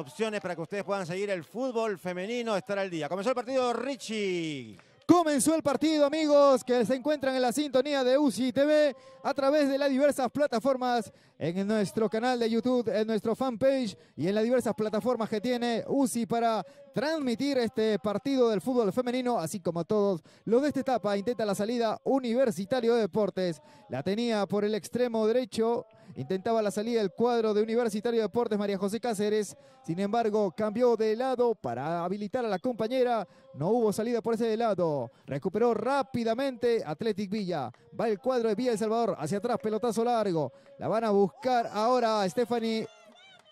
opciones para que ustedes puedan seguir el fútbol femenino, estar al día. Comenzó el partido Richie. Comenzó el partido, amigos, que se encuentran en la sintonía de UCI TV a través de las diversas plataformas en nuestro canal de YouTube, en nuestro fanpage y en las diversas plataformas que tiene UCI para transmitir este partido del fútbol femenino, así como todos los de esta etapa. Intenta la salida Universitario de Deportes. La tenía por el extremo derecho. Intentaba la salida del cuadro de Universitario de Deportes, María José Cáceres. Sin embargo, cambió de lado para habilitar a la compañera. No hubo salida por ese lado. Recuperó rápidamente Athletic Villa. Va el cuadro de Villa El Salvador hacia atrás, pelotazo largo. La van a buscar ahora Stephanie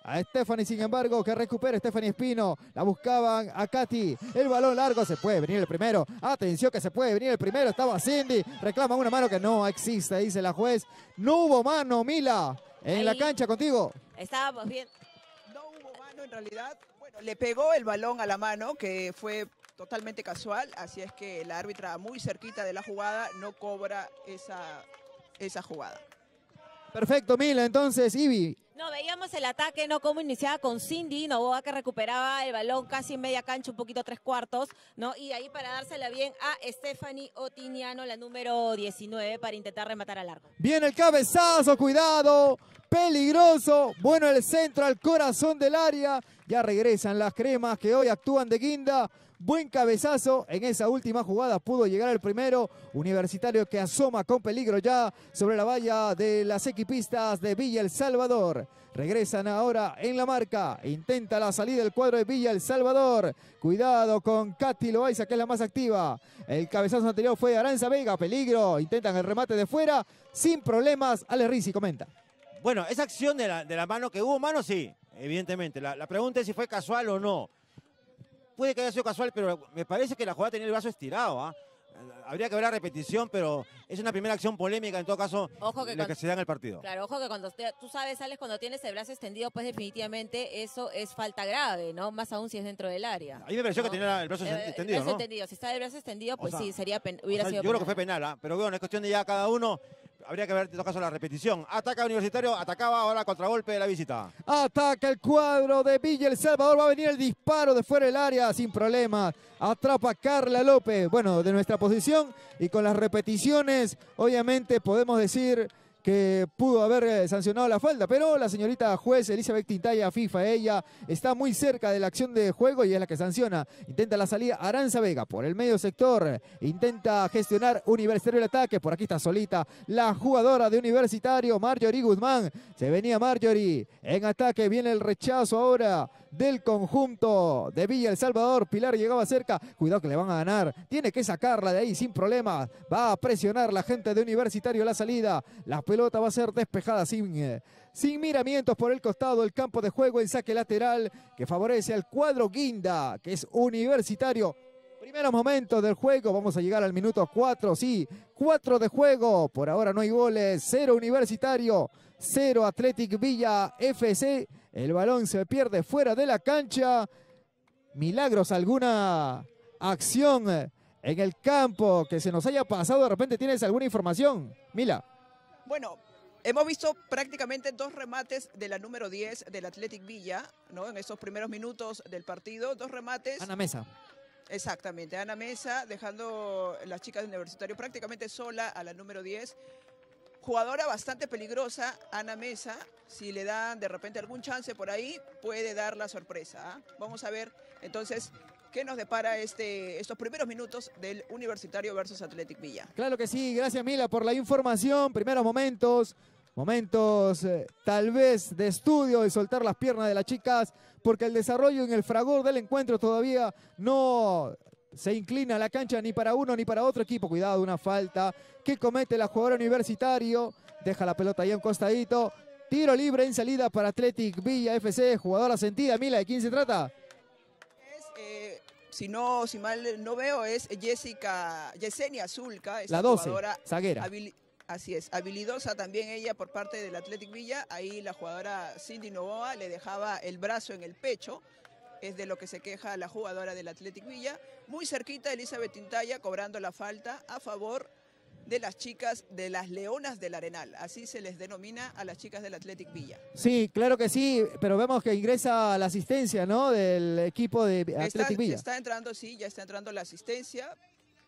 a Stephanie, sin embargo, que recupera Stephanie Espino. La buscaban a Katy. El balón largo se puede venir el primero. Atención que se puede venir el primero. Estaba Cindy. Reclama una mano que no existe, dice la juez. No hubo mano, Mila. En la cancha contigo. Estábamos bien. No hubo mano en realidad. Bueno, le pegó el balón a la mano, que fue totalmente casual. Así es que la árbitra muy cerquita de la jugada no cobra esa, esa jugada. Perfecto, Mila. Entonces, Ivy. No, veíamos el ataque, ¿no? como iniciaba con Cindy, Novoa que recuperaba el balón casi en media cancha, un poquito tres cuartos, ¿no? Y ahí para dársela bien a Stephanie Otiniano, la número 19, para intentar rematar al largo. Bien el cabezazo, cuidado, peligroso, bueno el centro al corazón del área. Ya regresan las cremas que hoy actúan de guinda. Buen cabezazo en esa última jugada. Pudo llegar el primero. Universitario que asoma con peligro ya sobre la valla de las equipistas de Villa El Salvador. Regresan ahora en la marca. Intenta la salida del cuadro de Villa El Salvador. Cuidado con Katy Loaiza, que es la más activa. El cabezazo anterior fue de Aranza Vega. Peligro. Intentan el remate de fuera. Sin problemas. Ale Risi comenta. Bueno, esa acción de la, mano que hubo, mano sí, evidentemente. La, la pregunta es si fue casual o no puede que haya sido casual, pero me parece que la jugada tenía el brazo estirado. ¿ah? Habría que ver la repetición, pero es una primera acción polémica, en todo caso, ojo que la que se da en el partido. Claro, ojo que cuando tú sabes, sales cuando tienes el brazo extendido, pues definitivamente eso es falta grave, ¿no? Más aún si es dentro del área. Ahí me pareció que tenía el brazo eh, extendido, el brazo ¿no? extendido. Si está el brazo extendido, pues sí, sería hubiera sido Yo creo que fue penal, ¿ah? pero bueno, es cuestión de ya cada uno habría que ver, en todo caso, la repetición. Ataca Universitario, atacaba ahora contragolpe de la visita. Ataca el cuadro de Villa El Salvador, va a venir el disparo de fuera del área sin problema. Atrapa Carla López, bueno, de nuestra posición y con las repeticiones, obviamente podemos decir que pudo haber eh, sancionado la falta, pero la señorita juez Elizabeth Tintaya FIFA, ella está muy cerca de la acción de juego y es la que sanciona. Intenta la salida Aranza Vega por el medio sector, eh, intenta gestionar Universitario el ataque, por aquí está solita la jugadora de Universitario, Marjorie Guzmán. Se venía Marjorie en ataque, viene el rechazo ahora del conjunto de Villa El Salvador. Pilar llegaba cerca. Cuidado que le van a ganar. Tiene que sacarla de ahí sin problemas. Va a presionar la gente de Universitario la salida. La pelota va a ser despejada sin, eh, sin miramientos por el costado. El campo de juego en saque lateral que favorece al cuadro Guinda, que es Universitario. Primeros momentos del juego, vamos a llegar al minuto 4, sí, 4 de juego, por ahora no hay goles, cero universitario, 0 Athletic Villa FC. El balón se pierde fuera de la cancha. Milagros alguna acción en el campo que se nos haya pasado. De repente tienes alguna información, Mila. Bueno, Hemos visto prácticamente dos remates de la número 10 del Athletic Villa, ¿no? En esos primeros minutos del partido, dos remates. Ana Mesa. Exactamente, Ana Mesa dejando las chicas del universitario prácticamente sola a la número 10 jugadora bastante peligrosa, Ana Mesa. Si le dan de repente algún chance por ahí, puede dar la sorpresa. ¿ah? Vamos a ver entonces qué nos depara este, estos primeros minutos del Universitario versus Athletic Villa. Claro que sí, gracias Mila por la información. Primeros momentos, momentos eh, tal vez de estudio, de soltar las piernas de las chicas, porque el desarrollo en el fragor del encuentro todavía no se inclina la cancha ni para uno ni para otro equipo. Cuidado, una falta que comete la jugadora universitario. Deja la pelota ahí a un costadito. Tiro libre en salida para Athletic Villa FC. Jugadora sentida, Mila, ¿de quién se trata? Eh, si no, si mal no veo, es Jessica, Yesenia Zulka, es la 12, jugadora zaguera. Así es, habilidosa también ella por parte del Athletic Villa. Ahí la jugadora Cindy Novoa le dejaba el brazo en el pecho es de lo que se queja la jugadora del Athletic Villa. Muy cerquita Elizabeth Tintaya cobrando la falta a favor de las chicas de las Leonas del Arenal. Así se les denomina a las chicas del Athletic Villa. Sí, claro que sí, pero vemos que ingresa la asistencia, ¿no? Del equipo de Athletic Villa. Está entrando, sí, ya está entrando la asistencia,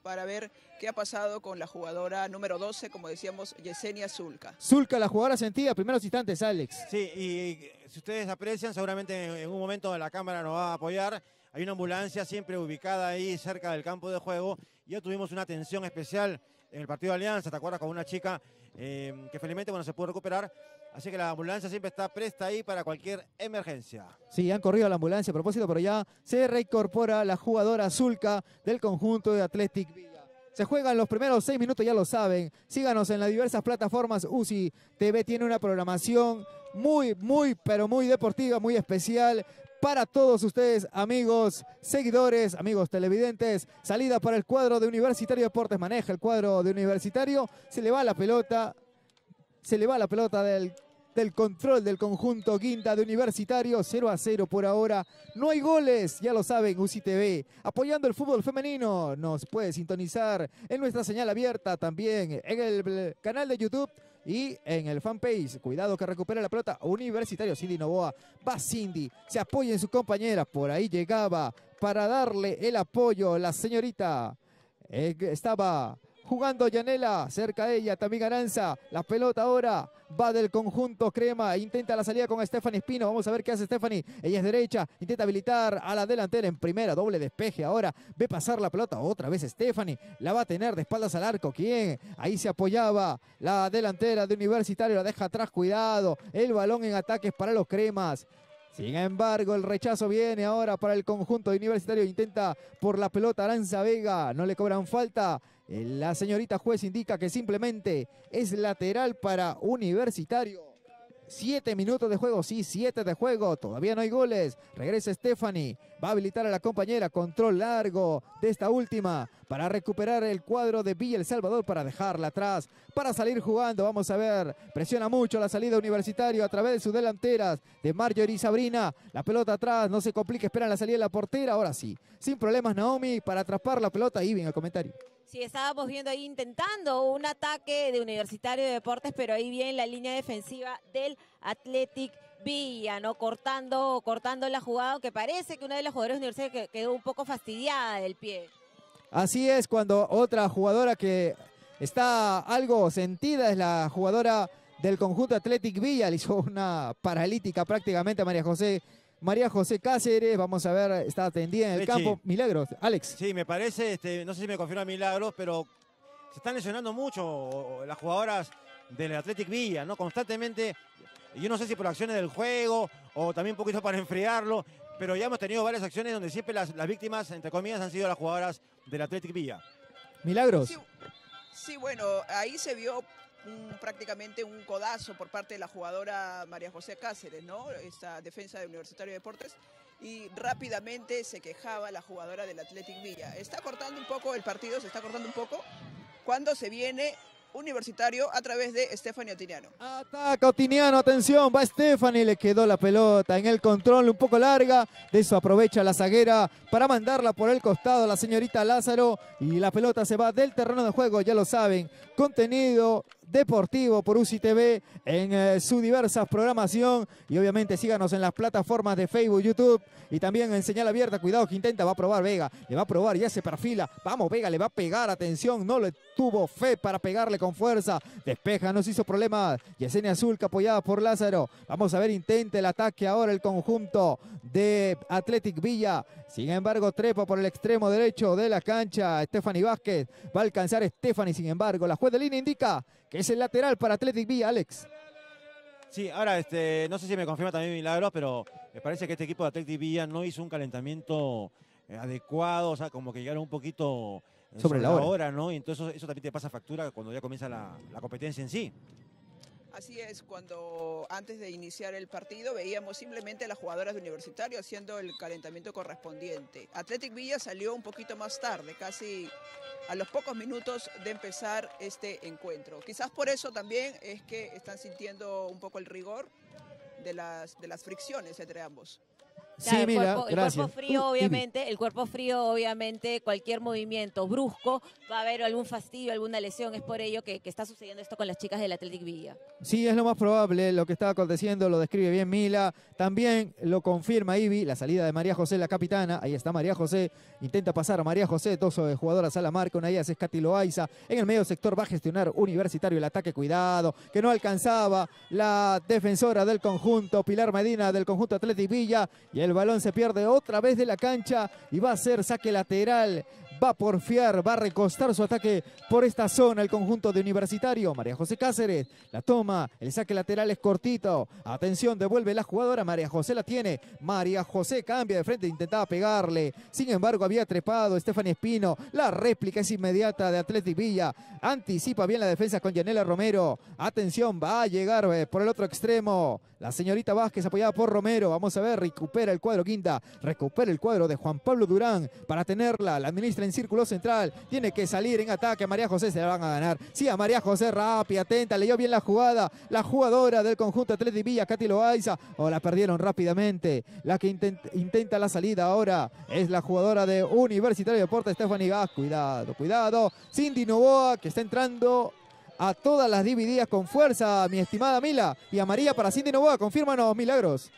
para ver qué ha pasado con la jugadora número 12, como decíamos, Yesenia Zulka. Zulka, la jugadora sentida, primeros instantes, Alex. Sí, y si ustedes aprecian, seguramente en un momento la cámara nos va a apoyar. Hay una ambulancia siempre ubicada ahí cerca del campo de juego. Ya tuvimos una atención especial en el partido de Alianza, ¿te acuerdas? Con una chica eh, que felizmente bueno, se pudo recuperar Así que la ambulancia siempre está presta ahí para cualquier emergencia. Sí, han corrido la ambulancia a propósito, pero ya se reincorpora la jugadora azulca del conjunto de Athletic Villa. Se juegan los primeros seis minutos, ya lo saben. Síganos en las diversas plataformas. UCI TV tiene una programación muy, muy, pero muy deportiva, muy especial para todos ustedes, amigos, seguidores, amigos televidentes. Salida para el cuadro de Universitario Deportes. Maneja el cuadro de Universitario. Se le va la pelota. Se le va la pelota del del control del conjunto Guinda de Universitario, 0 a 0 por ahora. No hay goles, ya lo saben, UCTV. Apoyando el fútbol femenino, nos puede sintonizar en nuestra señal abierta también en el canal de YouTube y en el fanpage. Cuidado que recupera la pelota. Universitario Cindy Novoa. Va Cindy. Se apoya en su compañera. Por ahí llegaba para darle el apoyo. La señorita eh, estaba jugando Yanela, cerca de ella también Aranza, la pelota ahora va del conjunto Crema, e intenta la salida con Stephanie Espino, vamos a ver qué hace Stephanie, ella es derecha, intenta habilitar a la delantera en primera, doble despeje ahora, ve pasar la pelota otra vez Stephanie, la va a tener de espaldas al arco, ¿quién? Ahí se apoyaba la delantera de Universitario, la deja atrás, cuidado, el balón en ataques para los Cremas, sin embargo, el rechazo viene ahora para el conjunto de universitario. Intenta por la pelota Aranza Vega. No le cobran falta. La señorita juez indica que simplemente es lateral para Universitario. Siete minutos de juego, sí, siete de juego. Todavía no hay goles. Regresa Stephanie. Va a habilitar a la compañera. Control largo de esta última para recuperar el cuadro de Villa El Salvador para dejarla atrás. Para salir jugando, vamos a ver. Presiona mucho la salida universitario a través de sus delanteras de Marjorie y Sabrina. La pelota atrás, no se complica, esperan la salida de la portera. Ahora sí, sin problemas Naomi para atrapar la pelota. y bien el comentario. Sí, estábamos viendo ahí intentando un ataque de Universitario de Deportes, pero ahí viene la línea defensiva del Athletic Villa, ¿no? Cortando, cortando la jugada, que parece que una de las jugadoras universitarias quedó un poco fastidiada del pie. Así es, cuando otra jugadora que está algo sentida es la jugadora del conjunto Athletic Villa, le hizo una paralítica prácticamente a María José María José Cáceres, vamos a ver, está atendida en el campo. Milagros, Alex. Sí, me parece, este, no sé si me confirma Milagros, pero se están lesionando mucho las jugadoras del Athletic Villa, ¿no? Constantemente, yo no sé si por acciones del juego o también un poquito para enfriarlo, pero ya hemos tenido varias acciones donde siempre las, víctimas, entre comillas, han sido las jugadoras del Athletic Villa. Milagros. sí bueno, ahí se vio prácticamente un codazo por parte de la jugadora María José Cáceres, ¿no? Esta defensa de Universitario de Deportes. Y rápidamente se quejaba la jugadora del Athletic Villa. Está cortando un poco el partido, se está cortando un poco. Cuando se viene Universitario a través de Stephanie Otiniano. Ataca Otiniano, atención, va Stephanie, le quedó la pelota en el control un poco larga, de eso aprovecha la zaguera para mandarla por el costado la señorita Lázaro y la pelota se va del terreno de juego, ya lo saben, contenido deportivo por UCI TV en eh, su diversa programación. Y obviamente síganos en las plataformas de Facebook, YouTube y también en señal abierta. Cuidado que intenta, va a probar Vega, le va a probar, ya se perfila. Vamos, Vega le va a pegar, atención, no le tuvo fe para pegarle con fuerza. Despeja, se hizo problema. Yesenia Azul apoyada por Lázaro. Vamos a ver, intenta el ataque ahora el conjunto de Athletic Villa. Sin embargo, trepa por el extremo derecho de la cancha. Stephanie Vázquez va a alcanzar Stephanie. Sin embargo, la juez de línea indica que es el lateral para Athletic Villa, Alex. Sí, ahora este, no sé si me confirma también Milagros, pero me parece que este equipo de Athletic Villa no hizo un calentamiento eh, adecuado, o sea, como que llegaron un poquito eh, sobre, la hora. ¿no? Y entonces eso, también te pasa factura cuando ya comienza la competencia en sí. Así es, cuando antes de iniciar el partido veíamos simplemente a las jugadoras de Universitario haciendo el calentamiento correspondiente. Athletic Villa salió un poquito más tarde, casi a los pocos minutos de empezar este encuentro. Quizás por eso también es que están sintiendo un poco el rigor de las, de las fricciones entre ambos. Sí, el, cuerpo, frío, uh, obviamente, el cuerpo frío, obviamente, cualquier movimiento brusco va a haber algún fastidio, alguna lesión. Es por ello que, está sucediendo esto con las chicas del Athletic Villa. Sí, es lo más probable. Lo que está aconteciendo lo describe bien Mila. También lo confirma Ibi, la salida de María José, la capitana. Ahí está María José. Intenta pasar a María José, dos jugadoras a la marca. Una de ellas es Katy Loaiza. En el medio sector va a gestionar Universitario el ataque. Cuidado, que no alcanzaba la defensora del conjunto, Pilar Medina, del conjunto Athletic Villa. Y el el balón se pierde otra vez de la cancha y va a ser saque lateral va a porfiar, va a recostar su ataque por esta zona el conjunto de Universitario. María José Cáceres la toma, el saque lateral es cortito. Atención, devuelve la jugadora, María José la tiene. María José cambia de frente, intentaba pegarle. Sin embargo, había trepado Estefan Espino. La réplica es inmediata de Atletic Villa. Anticipa bien la defensa con Yanela Romero. Atención, va a llegar eh, por el otro extremo. La señorita Vázquez apoyada por Romero. Vamos a ver, recupera el cuadro Quinta, recupera el cuadro de Juan Pablo Durán para tenerla. La administra en círculo central. Tiene que salir en ataque. A María José se la van a ganar. Sí, a María José rápida, atenta. Leyó bien la jugada. La jugadora del conjunto Atleti Villa, Katy Loaiza. O oh, la perdieron rápidamente. La que intenta, la salida ahora es la jugadora de Universitario Deportes, Stephanie Gas. Cuidado, cuidado. Cindy Novoa que está entrando a todas las divididas con fuerza, mi estimada Mila. Y a María para Cindy Novoa. Confírmanos, Milagros.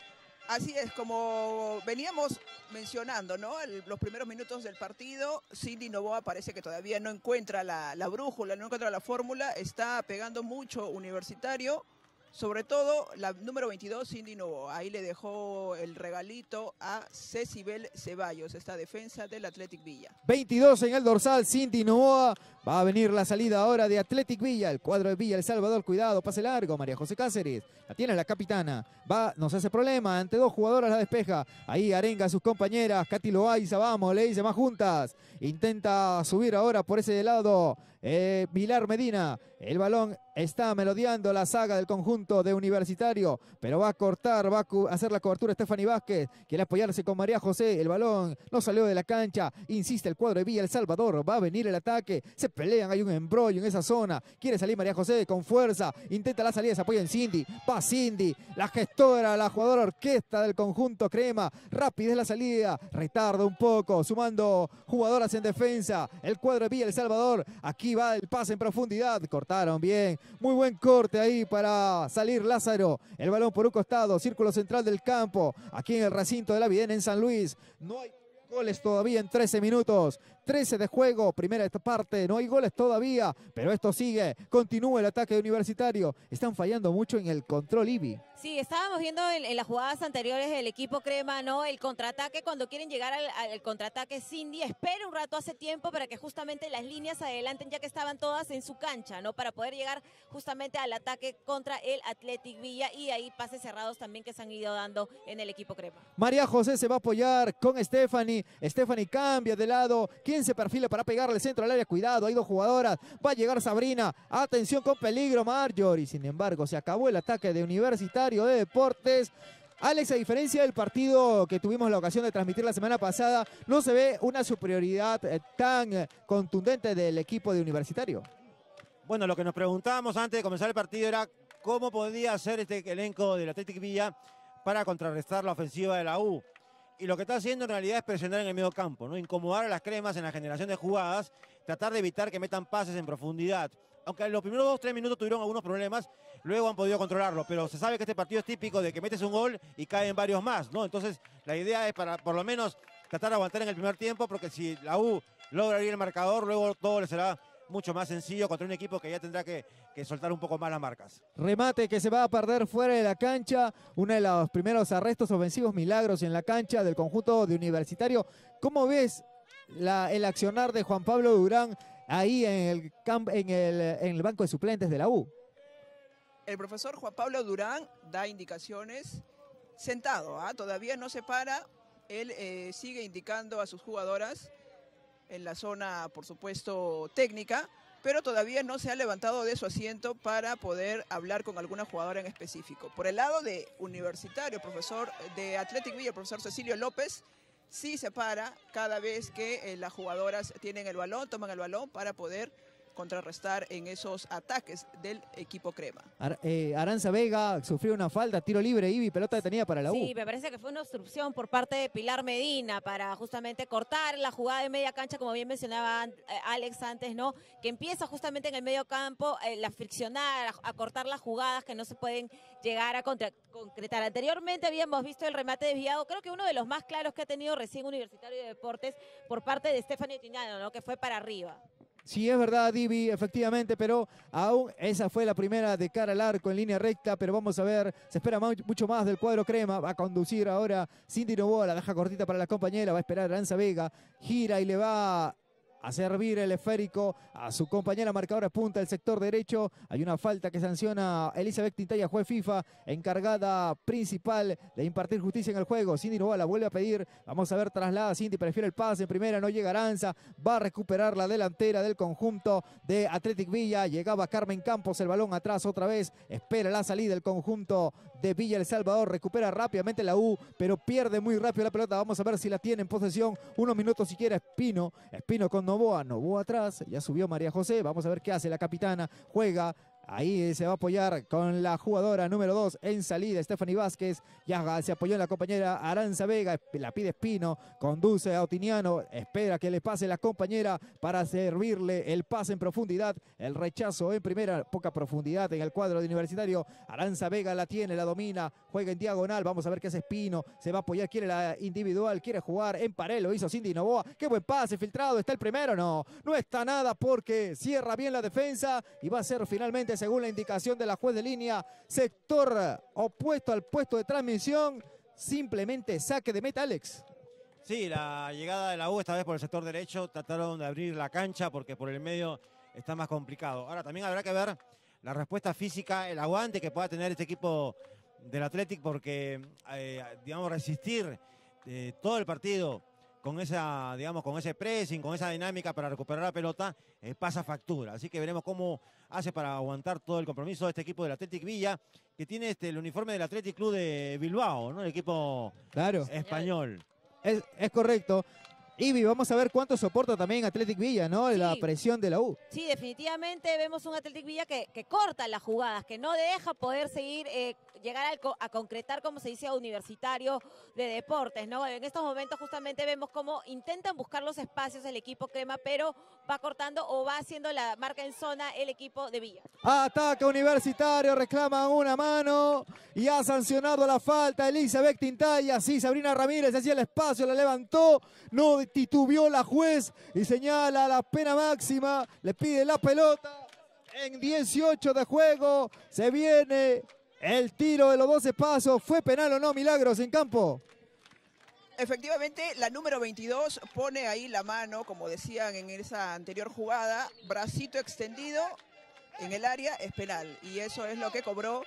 Así es, como veníamos mencionando, ¿no? los primeros minutos del partido, Cindy Novoa parece que todavía no encuentra la, brújula, no encuentra la fórmula, está pegando mucho universitario, sobre todo la número 22, Cindy Novoa. Ahí le dejó el regalito a Cecibel Ceballos, esta defensa del Athletic Villa. 22 en el dorsal, Cindy Novoa, Va a venir la salida ahora de Athletic Villa, el cuadro de Villa, El Salvador, cuidado, pase largo, María José Cáceres, la tiene la capitana, va, se hace problema, ante dos jugadoras la despeja, ahí arenga a sus compañeras, Katy Loaiza, vamos, le dice más juntas, intenta subir ahora por ese lado, eh, Vilar Medina, el balón está melodeando la saga del conjunto de Universitario, pero va a cortar, va a hacer la cobertura Stephanie Vázquez, quiere apoyarse con María José, el balón no salió de la cancha, insiste el cuadro de Villa El Salvador, va a venir el ataque, se pelean, hay un embrollo en esa zona. Quiere salir María José con fuerza, intenta la salida, se apoya en Cindy, va Cindy, la gestora, la jugadora orquesta del conjunto Crema. es la salida, retarda un poco, sumando jugadoras en defensa. El cuadro de Villa El Salvador, aquí va el pase en profundidad, cortaron bien. Muy buen corte ahí para salir Lázaro. El balón por un costado, círculo central del campo, aquí en el recinto de la Videna en San Luis. No hay goles todavía en 13 minutos. 13 de juego, primera parte, no hay goles todavía, pero esto sigue, continúa el ataque universitario. Están fallando mucho en el control IBI. Sí, estábamos viendo en, las jugadas anteriores del equipo crema, ¿no? El contraataque, cuando quieren llegar al, contraataque, Cindy espera un rato hace tiempo para que justamente las líneas adelanten, ya que estaban todas en su cancha, ¿no? Para poder llegar justamente al ataque contra el Athletic Villa y ahí pases cerrados también que se han ido dando en el equipo crema. María José se va a apoyar con Stephanie. Stephanie cambia de lado. ¿Quién se perfila para pegarle centro al área? Cuidado, hay dos jugadoras. Va a llegar Sabrina. Atención con peligro, Marjorie. Sin embargo, se acabó el ataque de Universitario de Deportes. Alex, a diferencia del partido que tuvimos la ocasión de transmitir la semana pasada, no se ve una superioridad eh, tan eh, contundente del equipo de Universitario. Bueno, lo que nos preguntábamos antes de comenzar el partido era cómo podía hacer este elenco del Athletic Villa para contrarrestar la ofensiva de la U. Y lo que está haciendo en realidad es presionar en el medio campo, incomodar a las cremas en la generación de jugadas, tratar de evitar que metan pases en profundidad aunque en los primeros dos, tres minutos tuvieron algunos problemas, luego han podido controlarlo. Pero se sabe que este partido es típico de que metes un gol y caen varios más, ¿no? Entonces, la idea es para por lo menos tratar de aguantar en el primer tiempo, porque si la U logra abrir el marcador, luego todo le será mucho más sencillo contra un equipo que ya tendrá que, soltar un poco más las marcas. Remate que se va a perder fuera de la cancha, uno de los primeros arrestos ofensivos milagros en la cancha del conjunto de Universitario. ¿Cómo ves el accionar de Juan Pablo Durán ahí en el, en, el, banco de suplentes de la U. El profesor Juan Pablo Durán da indicaciones sentado, ¿ah? todavía no se para, él eh, sigue indicando a sus jugadoras en la zona, por supuesto, técnica, pero todavía no se ha levantado de su asiento para poder hablar con alguna jugadora en específico. Por el lado de universitario, profesor de Athletic Villa, profesor Cecilio López, sí se para cada vez que eh, las jugadoras tienen el balón, toman el balón para poder contrarrestar en esos ataques del equipo crema. Eh, Aranza Vega sufrió una falta, tiro libre, y pelota detenida para la U. Sí, me parece que fue una obstrucción por parte de Pilar Medina para justamente cortar la jugada de media cancha, como bien mencionaba eh, Alex antes, ¿no? Que empieza justamente en el medio campo eh, a friccionar, a, cortar las jugadas que no se pueden llegar a concretar. Anteriormente habíamos visto el remate desviado, creo que uno de los más claros que ha tenido recién Universitario de Deportes por parte de Stephanie Tinano, ¿no? Que fue para arriba. Sí, es verdad, Divi, efectivamente, pero aún esa fue la primera de cara al arco en línea recta, pero vamos a ver, se espera mucho más del cuadro crema, va a conducir ahora Cindy Novoa, la deja cortita para la compañera, va a esperar Lanza Vega, gira y le va a servir el esférico a su compañera marcadora punta del sector derecho. Hay una falta que sanciona Elizabeth Tintaya, juez FIFA, encargada principal de impartir justicia en el juego. Cindy Novala vuelve a pedir, vamos a ver traslada, Cindy prefiere el pase en primera, no llega Aranza, va a recuperar la delantera del conjunto de Athletic Villa, llegaba Carmen Campos, el balón atrás otra vez, espera la salida del conjunto de Villa El Salvador. Recupera rápidamente la U, pero pierde muy rápido la pelota. Vamos a ver si la tiene en posesión. Unos minutos siquiera Espino. Espino con Novoa. Novoa atrás. Ya subió María José. Vamos a ver qué hace la capitana. Juega Ahí se va a apoyar con la jugadora número 2 en salida, Stephanie Vázquez. Ya se apoyó en la compañera Aranza Vega. La pide Espino. Conduce a Otiniano. Espera que le pase la compañera para servirle el pase en profundidad. El rechazo en primera. Poca profundidad en el cuadro de universitario. Aranza Vega la tiene, la domina. Juega en diagonal. Vamos a ver qué hace Espino. Se va a apoyar. Quiere la individual. Quiere jugar en pared. Lo hizo Cindy Novoa. Qué buen pase filtrado. Está el primero. No, no está nada porque cierra bien la defensa y va a ser finalmente según la indicación de la juez de línea, sector opuesto al puesto de transmisión, simplemente saque de meta, Alex. Sí, la llegada de la U esta vez por el sector derecho, trataron de abrir la cancha porque por el medio está más complicado. Ahora también habrá que ver la respuesta física, el aguante que pueda tener este equipo del Athletic porque, eh, digamos, resistir eh, todo el partido con esa, digamos, con ese pressing, con esa dinámica para recuperar la pelota, eh, pasa factura. Así que veremos cómo hace para aguantar todo el compromiso de este equipo del Athletic Villa, que tiene este, el uniforme del Athletic Club de Bilbao, ¿no? El equipo español. Es, es correcto. Ibi, vamos a ver cuánto soporta también Athletic Villa, ¿no? La presión de la U. Sí, definitivamente vemos un Athletic Villa que, corta las jugadas, que no deja poder seguir eh, llegar a concretar, como se dice, a universitario de deportes, ¿no? En estos momentos justamente vemos cómo intentan buscar los espacios el equipo Crema, pero va cortando o va haciendo la marca en zona el equipo de Villa. Ataca universitario, reclama una mano y ha sancionado la falta Elizabeth Tintaya, sí, Sabrina Ramírez hacía el espacio, la levantó, no titubió la juez y señala la pena máxima, le pide la pelota en 18 de juego. Se viene el tiro de los 12 pasos. ¿Fue penal o no, Milagros, en campo? Efectivamente, la número 22 pone ahí la mano, como decían en esa anterior jugada, bracito extendido en el área es penal. Y eso es lo que cobró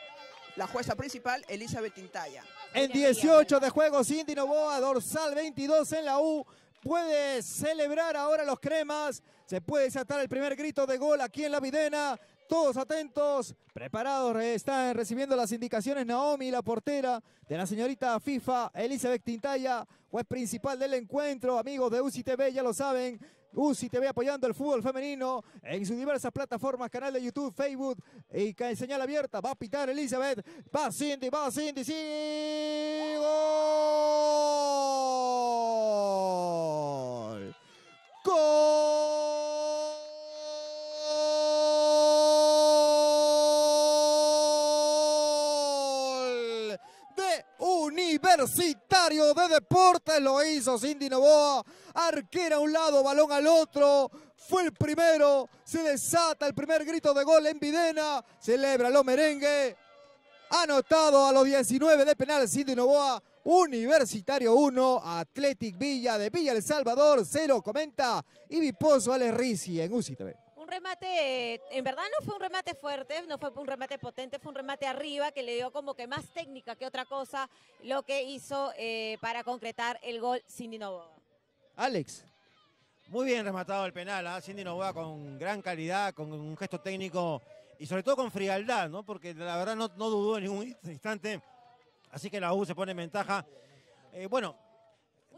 la jueza principal, Elizabeth Tintaya. En 18 de juego, Cindy Novoa, dorsal 22 en la U. Puede celebrar ahora los cremas. Se puede desatar el primer grito de gol aquí en la Videna. Todos atentos, preparados, eh, están recibiendo las indicaciones Naomi, la portera de la señorita FIFA, Elizabeth Tintaya, juez principal del encuentro. Amigos de UCI TV, ya lo saben, UCI TV apoyando el fútbol femenino en sus diversas plataformas, canal de YouTube, Facebook y señal abierta. Va a pitar Elizabeth, va Cindy, va Cindy, sí, ¡Gol! ¡Gol! Universitario de Deportes lo hizo Cindy Novoa. Arquera a un lado, balón al otro. Fue el primero. Se desata el primer grito de gol en Videna. Celebra lo merengue. Anotado a los 19 de penal Cindy Novoa. Universitario 1, Athletic Villa de Villa El Salvador 0, comenta Ibipozo Ale Rizzi en UCI un remate, en verdad no fue un remate fuerte, no fue un remate potente, fue un remate arriba que le dio como que más técnica que otra cosa lo que hizo eh, para concretar el gol Cindy Novoa. Alex. Muy bien rematado el penal, ¿ah? Cindy Novoa con gran calidad, con un gesto técnico y sobre todo con frialdad, ¿no? porque la verdad no, dudó en ningún instante, así que la U se pone en ventaja. Eh, bueno,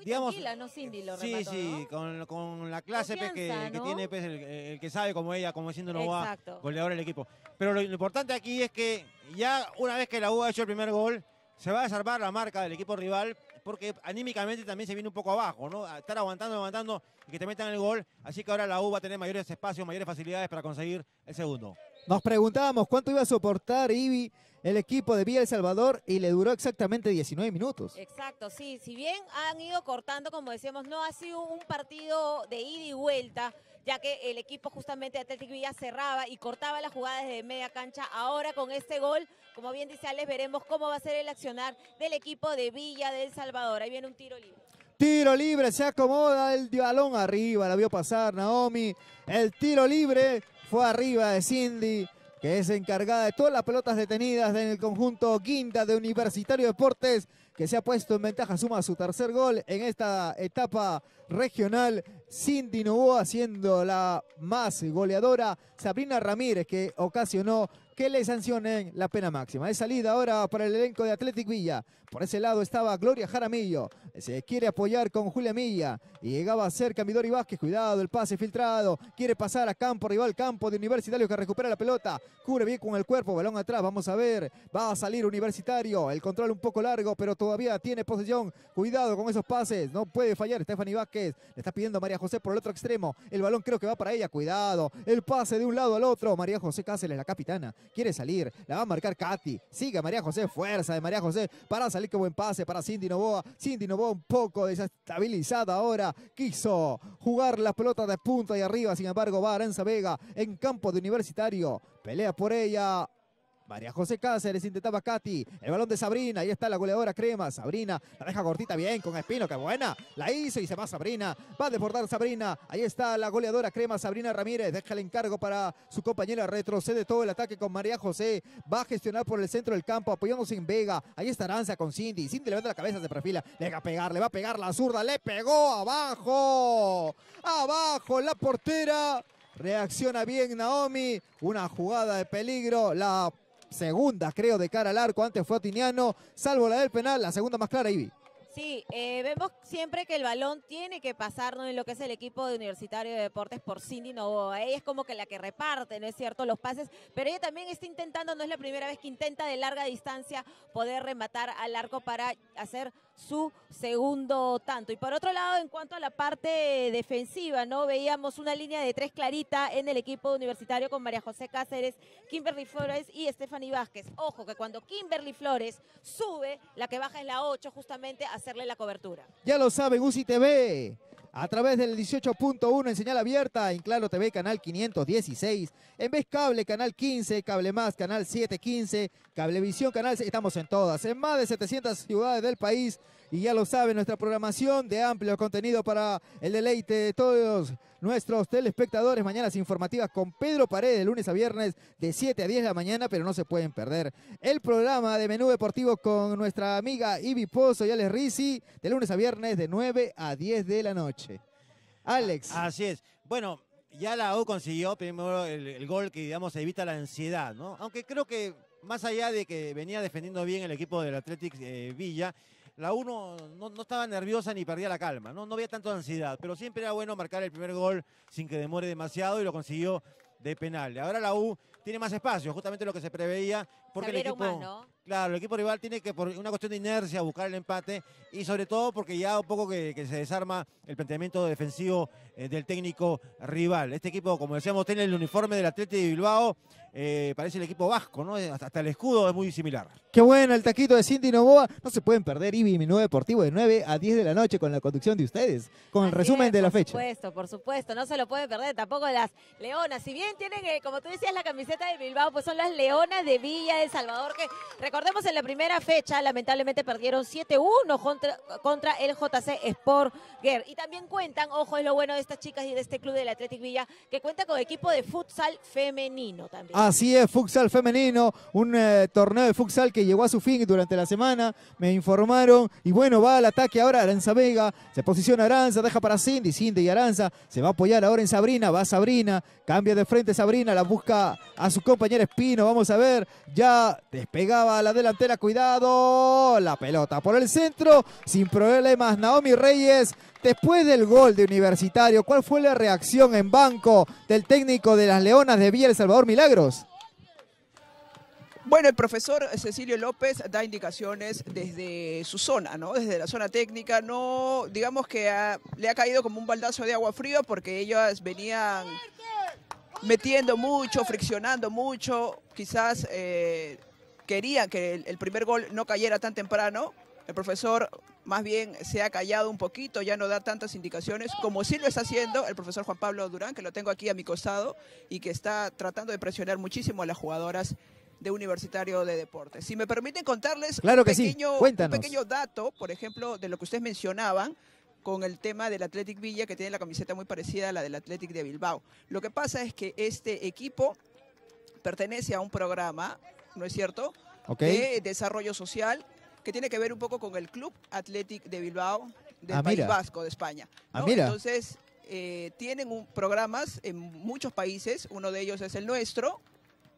tranquila, no Cindy lo Sí, sí, con, la clase pues, que, tiene pues, el, que sabe como ella, como diciendo no va goleador del equipo. Pero lo, importante aquí es que ya una vez que la U ha hecho el primer gol, se va a salvar la marca del equipo rival porque anímicamente también se viene un poco abajo, ¿no? estar aguantando, aguantando y que te metan el gol. Así que ahora la U va a tener mayores espacios, mayores facilidades para conseguir el segundo. Nos preguntábamos cuánto iba a soportar Ibi el equipo de Villa El Salvador y le duró exactamente 19 minutos. Exacto, sí. Si bien han ido cortando, como decíamos, no ha sido un partido de ida y vuelta, ya que el equipo justamente de Atlético Villa cerraba y cortaba las jugadas de media cancha. Ahora con este gol, como bien dice Alex, veremos cómo va a ser el accionar del equipo de Villa del Salvador. Ahí viene un tiro libre. Tiro libre, se acomoda el balón arriba, la vio pasar Naomi. El tiro libre fue arriba de Cindy, que es encargada de todas las pelotas detenidas en el conjunto Quinta de Universitario Deportes, que se ha puesto en ventaja, suma su tercer gol en esta etapa regional. Cindy Novoa siendo la más goleadora. Sabrina Ramírez, que ocasionó que le sancionen la pena máxima. Es salida ahora para el elenco de Athletic Villa. Por ese lado estaba Gloria Jaramillo. Eh, se quiere apoyar con Julia Milla. Y llegaba cerca Midori Vázquez. Cuidado, el pase filtrado. Quiere pasar a campo, rival campo de Universitario que recupera la pelota. Cubre bien con el cuerpo, balón atrás. Vamos a ver. Va a salir Universitario. El control un poco largo, pero todavía tiene posesión. Cuidado con esos pases. No puede fallar Stephanie Vázquez. Le está pidiendo a María José por el otro extremo. El balón creo que va para ella. Cuidado. El pase de un lado al otro. María José Cáceres, la capitana. Quiere salir. La va a marcar Katy. Sigue María José. Fuerza de María José para salir Qué buen pase para Cindy Novoa. Cindy Novoa un poco desestabilizada ahora. Quiso jugar la pelota de punta y arriba. Sin embargo, va Aranza Vega en campo de universitario. Pelea por ella. María José Cáceres intentaba Katy. El balón de Sabrina. Ahí está la goleadora crema. Sabrina la deja cortita bien con Espino. Qué buena. La hizo y se va Sabrina. Va a deportar Sabrina. Ahí está la goleadora crema Sabrina Ramírez. Deja el encargo para su compañera. Retrocede todo el ataque con María José. Va a gestionar por el centro del campo apoyándose en Vega. Ahí está Aranza con Cindy. Cindy levanta la cabeza, se perfila. Le va a pegar, le va a pegar la zurda. Le pegó abajo. Abajo la portera. Reacciona bien Naomi. Una jugada de peligro. La segundas, creo, de cara al arco. Antes fue Tiniano, salvo la del penal, la segunda más clara, Ibi. Sí, eh, vemos siempre que el balón tiene que pasar en lo que es el equipo de Universitario de Deportes por Cindy Novoa. Ella es como que la que reparte, ¿no es cierto?, los pases, pero ella también está intentando, no es la primera vez que intenta de larga distancia poder rematar al arco para hacer su segundo tanto. Y por otro lado, en cuanto a la parte defensiva, ¿no? Veíamos una línea de tres clarita en el equipo universitario con María José Cáceres, Kimberly Flores y Stephanie Vázquez. Ojo que cuando Kimberly Flores sube, la que baja es la 8 justamente a hacerle la cobertura. Ya lo saben, UCI TV a través del 18.1 en señal abierta, en Claro TV canal 516, en Vez Cable canal 15, Cable Más canal 715, Cablevisión canal estamos en todas, en más de 700 ciudades del país y ya lo saben, nuestra programación de amplio contenido para el deleite de todos nuestros telespectadores. Mañanas informativas con Pedro Paredes, de lunes a viernes de 7 a 10 de la mañana, pero no se pueden perder el programa de menú deportivo con nuestra amiga Ibi Pozo y Alex Risi, de lunes a viernes de 9 a 10 de la noche. Alex. Así es. Bueno, ya la O consiguió primero el, gol que, digamos, evita la ansiedad, ¿no? Aunque creo que más allá de que venía defendiendo bien el equipo del Athletic eh, Villa, la U no, estaba nerviosa ni perdía la calma, ¿no? no había tanta ansiedad, pero siempre era bueno marcar el primer gol sin que demore demasiado y lo consiguió de penal. Ahora la U tiene más espacio, justamente lo que se preveía, porque el equipo, claro, el equipo rival tiene que por una cuestión de inercia buscar el empate y sobre todo porque ya un poco que se desarma el planteamiento defensivo eh, del técnico rival. Este equipo, como decíamos, tiene el uniforme del Atlético de Bilbao, eh, parece el equipo vasco, ¿no? Eh, hasta, el escudo es muy similar. Qué bueno el taquito de Cindy Novoa. No se pueden perder IBI, mi nuevo deportivo, de 9 a 10 de la noche con la conducción de ustedes, con el resumen de la fecha. Por supuesto, por supuesto, no se lo pueden perder tampoco las leonas. Si bien tienen, como tú decías, la camiseta de Bilbao, pues son las leonas de Villa de Salvador, que recordemos en la primera fecha, lamentablemente perdieron 7-1 contra, el JC Sport e Y también cuentan, ojo, es lo bueno de estas chicas y de este club del Athletic Villa, que cuenta con equipo de futsal femenino también. Así es, futsal femenino, un eh, torneo de futsal que llegó a su fin durante la semana, me informaron, y bueno, va al ataque ahora Aranza Vega, se posiciona Aranza, deja para Cindy, Cindy y Aranza, se va a apoyar ahora en Sabrina, va Sabrina, cambia de frente Sabrina, la busca a su compañera Espino, vamos a ver, ya despegaba a la delantera, cuidado, la pelota por el centro, sin problemas, Naomi Reyes Después del gol de Universitario, ¿cuál fue la reacción en banco del técnico de las Leonas de Villa El Salvador Milagros? Bueno, el profesor Cecilio López da indicaciones desde su zona, ¿no? Desde la zona técnica, no, digamos que le ha caído como un baldazo de agua fría porque ellos venían metiendo mucho, friccionando mucho, quizás eh, querían que el primer gol no cayera tan temprano, el profesor más bien se ha callado un poquito, ya no da tantas indicaciones, como sí lo está haciendo el profesor Juan Pablo Durán, que lo tengo aquí a mi costado y que está tratando de presionar muchísimo a las jugadoras de Universitario de Deportes. Si me permiten contarles un, pequeño, pequeño dato, por ejemplo, de lo que ustedes mencionaban, con el tema del Athletic Villa, que tiene la camiseta muy parecida a la del Athletic de Bilbao. Lo que pasa es que este equipo pertenece a un programa, ¿no es cierto?, de desarrollo social que tiene que ver un poco con el Club Athletic de Bilbao del ah, País Vasco, de España. Ah, Entonces, eh, tienen programas en muchos países, uno de ellos es el nuestro,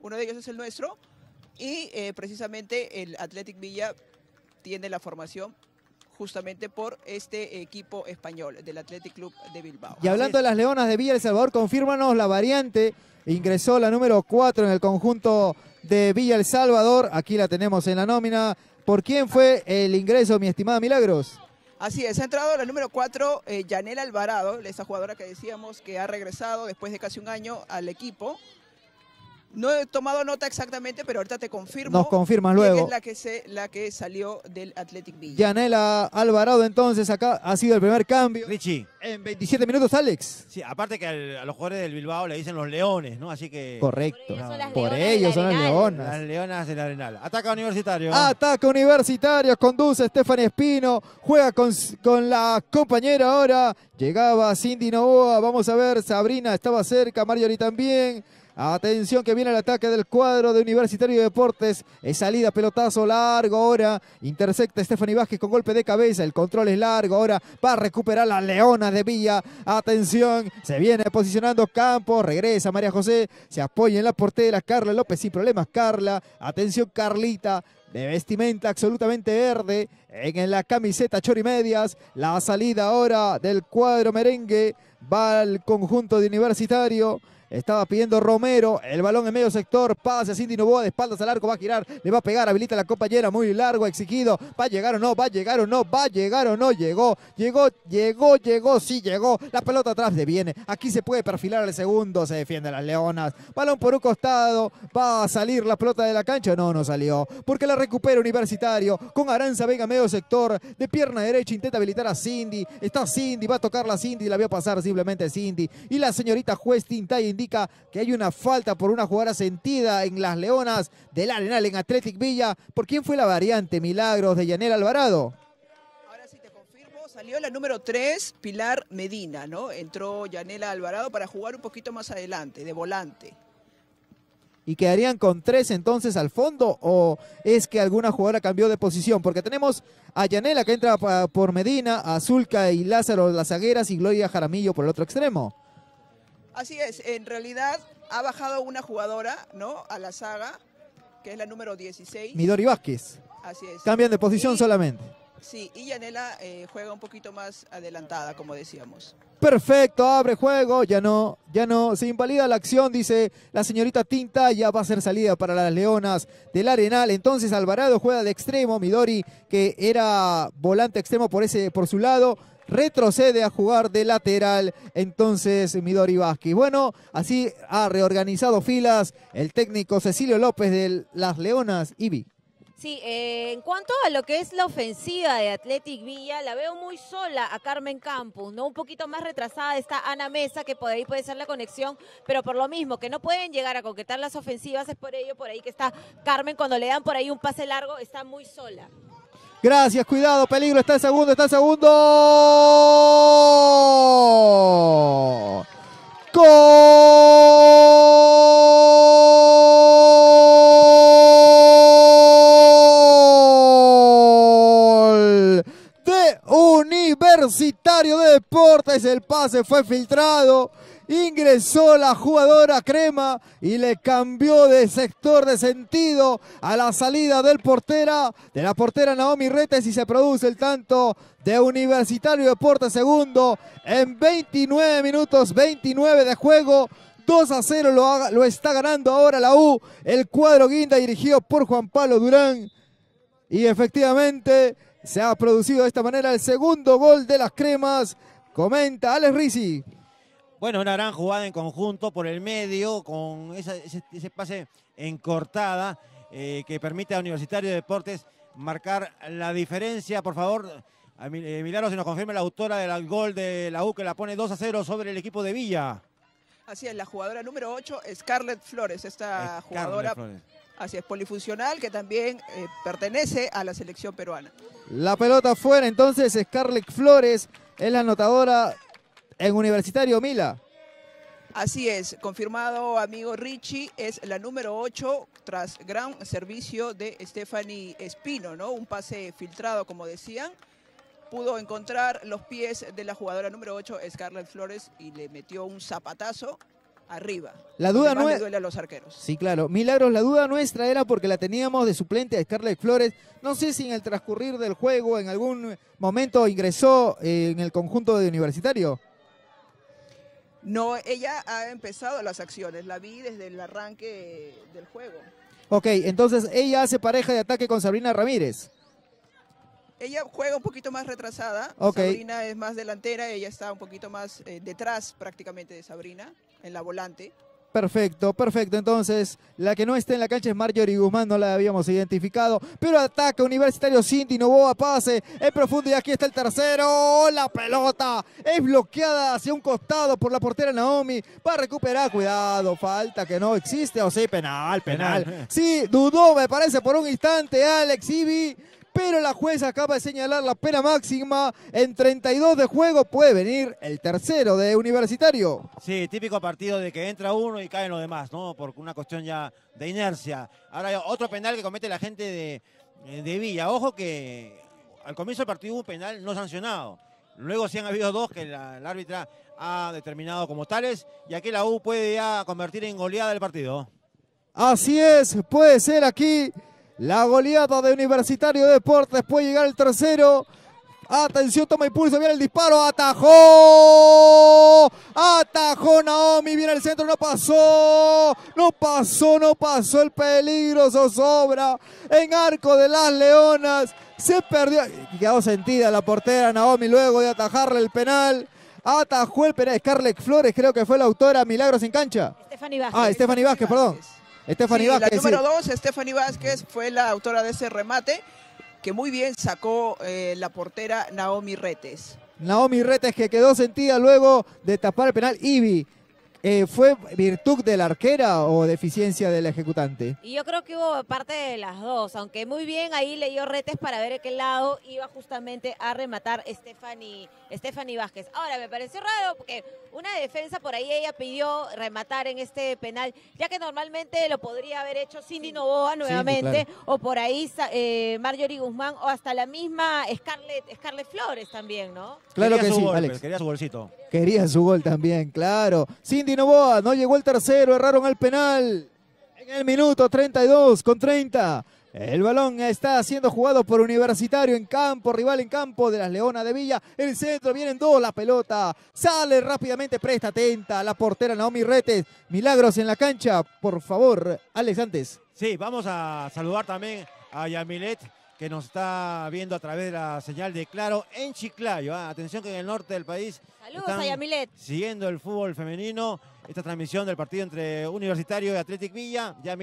uno de ellos es el nuestro, y eh, precisamente el Athletic Villa tiene la formación justamente por este equipo español del Athletic Club de Bilbao. Y hablando de las Leonas de Villa El Salvador, confírmanos la variante, ingresó la número 4 en el conjunto de Villa El Salvador, aquí la tenemos en la nómina, ¿Por quién fue el ingreso, mi estimada Milagros? Así es, ha entrado la número 4, eh, Yanel Alvarado, esa jugadora que decíamos que ha regresado después de casi un año al equipo. No he tomado nota exactamente, pero ahorita te confirmo. Nos confirmas luego. Es la que, salió del Athletic Villa. Yanela Alvarado, entonces, acá ha sido el primer cambio. Richie. En 27 minutos, Alex. Sí, aparte que a los jugadores del Bilbao le dicen los leones, ¿no? Así que. Correcto. Por ellos son las, leonas, las leonas. del Arenal. Ataca Universitario. Ataca Universitario, conduce Stephanie Espino, juega con, con la compañera ahora. Llegaba Cindy Novoa, vamos a ver, Sabrina estaba cerca, Marjorie también. Atención que viene el ataque del cuadro de Universitario de Deportes. Es salida, pelotazo largo ahora. Intersecta Stephanie Vázquez con golpe de cabeza. El control es largo ahora. Va a recuperar la Leona de Villa. Atención, se viene posicionando Campos. Regresa María José. Se apoya en la portera Carla López sin problemas. Carla. Atención Carlita de vestimenta absolutamente verde, en la camiseta Chori Medias. la salida ahora del cuadro merengue, va al conjunto de universitario, estaba pidiendo Romero. El balón en medio sector. Pase Cindy Novoa de espaldas al arco. Va a girar. Le va a pegar. Habilita a la compañera. Muy largo. Exigido. Va a llegar o no. Va a llegar o no. Va a llegar o no. Llegó. Llegó. Llegó. Llegó. Sí llegó. La pelota atrás de viene. Aquí se puede perfilar al segundo. Se defiende las Leonas. Balón por un costado. Va a salir la pelota de la cancha. No, no salió. Porque la recupera Universitario. Con Aranza Vega medio sector. De pierna derecha. Intenta habilitar a Cindy. Está Cindy. Va a tocarla Cindy. La vio pasar simplemente Cindy. Y la señorita juez Tintay indica que hay una falta por una jugada sentida en las Leonas del Arenal en Athletic Villa. ¿Por quién fue la variante Milagros de Yanela Alvarado? Salió la número 3, Pilar Medina, ¿no? Entró Yanela Alvarado para jugar un poquito más adelante, de volante. ¿Y quedarían con tres entonces al fondo? ¿O es que alguna jugadora cambió de posición? Porque tenemos a Yanela que entra por Medina, a y Lázaro las zagueras y Gloria Jaramillo por el otro extremo. Así es, en realidad ha bajado una jugadora, ¿no? A la saga, que es la número 16. Midori Vázquez. Así es. Cambian de posición solamente. Sí, y Yanela eh, juega un poquito más adelantada, como decíamos. Perfecto, abre juego, ya no, ya no, se invalida la acción, dice la señorita Tinta, ya va a ser salida para las Leonas del Arenal, entonces Alvarado juega de extremo, Midori que era volante extremo por, ese, por su lado, retrocede a jugar de lateral entonces Midori Vázquez. Bueno, así ha reorganizado filas el técnico Cecilio López de las Leonas Ibi. Sí, eh, en cuanto a lo que es la ofensiva de Athletic Villa, la veo muy sola a Carmen Campos, ¿no? Un poquito más retrasada está Ana Mesa, que por ahí puede ser la conexión, pero por lo mismo, que no pueden llegar a concretar las ofensivas, es por ello por ahí que está Carmen, cuando le dan por ahí un pase largo, está muy sola. Gracias, cuidado, peligro, está en segundo, está en segundo. Gol de Universitario de Deportes, el pase fue filtrado ingresó la jugadora Crema y le cambió de sector de sentido a la salida del portera, de la portera Naomi Retes y se produce el tanto de Universitario Deporte segundo en 29 minutos 29 de juego. 2 a 0 lo, lo está ganando ahora la U, el cuadro guinda dirigido por Juan Pablo Durán. Y efectivamente se ha producido de esta manera el segundo gol de las cremas, comenta Alex Risi. Bueno, una gran jugada en conjunto por el medio, con ese, pase en cortada eh, que permite a Universitario de Deportes marcar la diferencia. Por favor, eh, Milano se nos confirma la autora del gol de la U que la pone 2 a 0 sobre el equipo de Villa. Así es, la jugadora número 8, Scarlett Flores, esta jugadora Así es, polifuncional, que también eh, pertenece a la selección peruana. La pelota fuera, entonces Scarlett Flores es la anotadora en Universitario Mila. Así es, confirmado amigo Richie, es la número 8 tras gran servicio de Stephanie Espino, ¿no? Un pase filtrado, como decían. Pudo encontrar los pies de la jugadora número 8, Scarlett Flores, y le metió un zapatazo arriba. La duda no es... duele a los arqueros. Sí, claro. Milagros, la duda nuestra era porque la teníamos de suplente a Scarlett Flores. No sé si en el transcurrir del juego en algún momento ingresó eh, en el conjunto de universitario. No, ella ha empezado las acciones, la vi desde el arranque del juego. Ok, entonces ella hace pareja de ataque con Sabrina Ramírez. Ella juega un poquito más retrasada. Sabrina es más delantera, ella está un poquito más eh, detrás prácticamente de Sabrina, en la volante. Perfecto, perfecto. Entonces, la que no está en la cancha es Marjorie Guzmán, no la habíamos identificado. Pero ataca Universitario Cinti, Novoa pase en y Aquí está el tercero. ¡oh, la pelota es bloqueada hacia un costado por la portera Naomi. Va a recuperar. Cuidado, falta que no existe. O sí, penal, penal. penal. Sí, dudó, me parece, por un instante Alex Ibi pero la jueza acaba de señalar la pena máxima. En 32 de juego puede venir el tercero de Universitario. Sí, típico partido de que entra uno y caen los demás, ¿no? Por una cuestión ya de inercia. Ahora hay otro penal que comete la gente de, eh, de Villa. Ojo que al comienzo del partido hubo un penal no sancionado. Luego sí han habido dos que el la árbitra ha determinado como tales. Y aquí la U puede ya convertir en goleada el partido. Así es, puede ser aquí la goleada de Universitario Deportes. Puede llegar el tercero. Atención, toma impulso, viene el disparo, atajó, atajó Naomi, viene el centro, no pasó, no pasó, no pasó el peligro sobra en arco de las Leonas, se perdió, quedó sentida la portera Naomi luego de atajarle el penal, atajó el penal, Scarlett Flores creo que fue la autora, Milagros en cancha. Estefan Vázquez. Ah, Stephanie Vázquez, perdón. La número dos, Vázquez, fue la autora de ese remate que muy bien sacó eh, la portera Naomi Retes. Naomi Retes que quedó sentida luego de tapar el penal Ivi. Eh, ¿Fue virtud de la arquera o deficiencia del ejecutante? Y yo creo que hubo parte de las dos, aunque muy bien ahí le dio retes para ver a qué lado iba justamente a rematar Stephanie, Vázquez. Ahora, me pareció raro porque una defensa por ahí ella pidió rematar en este penal, ya que normalmente lo podría haber hecho Cindy Novoa nuevamente, o por ahí eh, Marjorie Guzmán, o hasta la misma Scarlett, Scarlett Flores también, ¿no? Claro que sí, Alex. Quería su golcito. Quería su gol también, claro. Cindy no llegó el tercero, erraron al penal. En el minuto 32 con 30. El balón está siendo jugado por Universitario en campo, rival en campo de las Leonas de Villa. El centro, vienen dos, la pelota sale rápidamente, presta atenta la portera Naomi Retes. Milagros en la cancha, por favor, Alex antes. Sí, vamos a saludar también a Yamilet que nos está viendo a través de la señal de Claro en Chiclayo. Ah, atención que en el norte del país. Saludos a Yamilet. Siguiendo el fútbol femenino esta transmisión del partido entre Universitario y Athletic Villa. Ya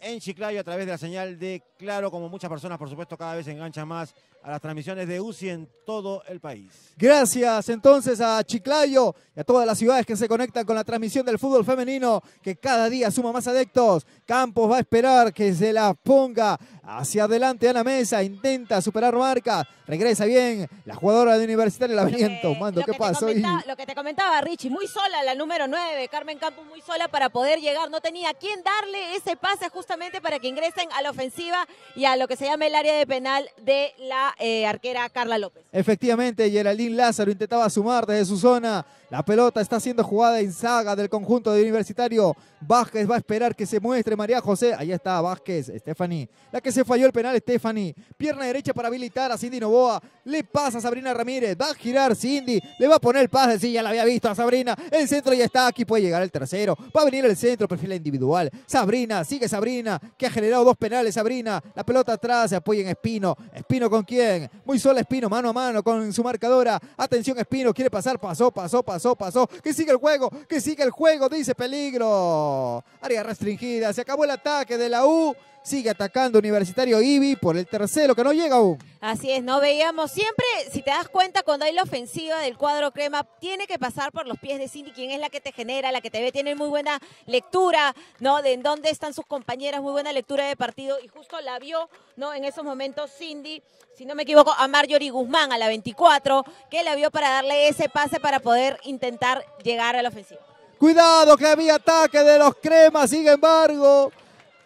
en Chiclayo a través de la señal de Claro, como muchas personas, por supuesto, cada vez se enganchan más a las transmisiones de UCI en todo el país. Gracias entonces a Chiclayo y a todas las ciudades que se conectan con la transmisión del fútbol femenino, que cada día suma más adeptos. Campos va a esperar que se la ponga hacia adelante a la Mesa, intenta superar marca, regresa bien, la jugadora de Universitario la Aviento, mando ¿Qué pasó? Lo que te comentaba, Richie, muy sola la número 9, en campo muy sola para poder llegar. No tenía quien darle ese pase justamente para que ingresen a la ofensiva y a lo que se llama el área de penal de la eh, arquera Carla López. Efectivamente, Geraldine Lázaro intentaba sumar desde su zona. La pelota está siendo jugada en saga del conjunto de Universitario. Vázquez va a esperar que se muestre María José. Ahí está Vázquez, Stephanie. La que se falló el penal, Stephanie. Pierna derecha para habilitar a Cindy Novoa. Le pasa a Sabrina Ramírez. Va a girar Cindy. Le va a poner el pase. Sí, ya la había visto a Sabrina. El centro ya está. Aquí puede llegará el tercero. Va a venir el centro, perfil individual. Sabrina, sigue Sabrina, que ha generado dos penales. Sabrina, la pelota atrás, se apoya en Espino. Espino con quién? Muy solo Espino, mano a mano con su marcadora. Atención, Espino, quiere pasar. Pasó, pasó, pasó, pasó. Que sigue el juego, que sigue el juego, dice peligro. Área restringida, se acabó el ataque de la U. Sigue atacando Universitario Ibi por el tercero que no llega aún. Así es, no veíamos siempre, si te das cuenta, cuando hay la ofensiva del cuadro crema, tiene que pasar por los pies de Cindy, quien es la que te genera, la que te ve, tiene muy buena lectura, ¿no? De en dónde están sus compañeras, muy buena lectura de partido y justo la vio, ¿no? En esos momentos Cindy, si no me equivoco, a Marjorie Guzmán, a la 24, que la vio para darle ese pase para poder intentar llegar a la ofensiva. Cuidado que había ataque de los cremas, sin embargo,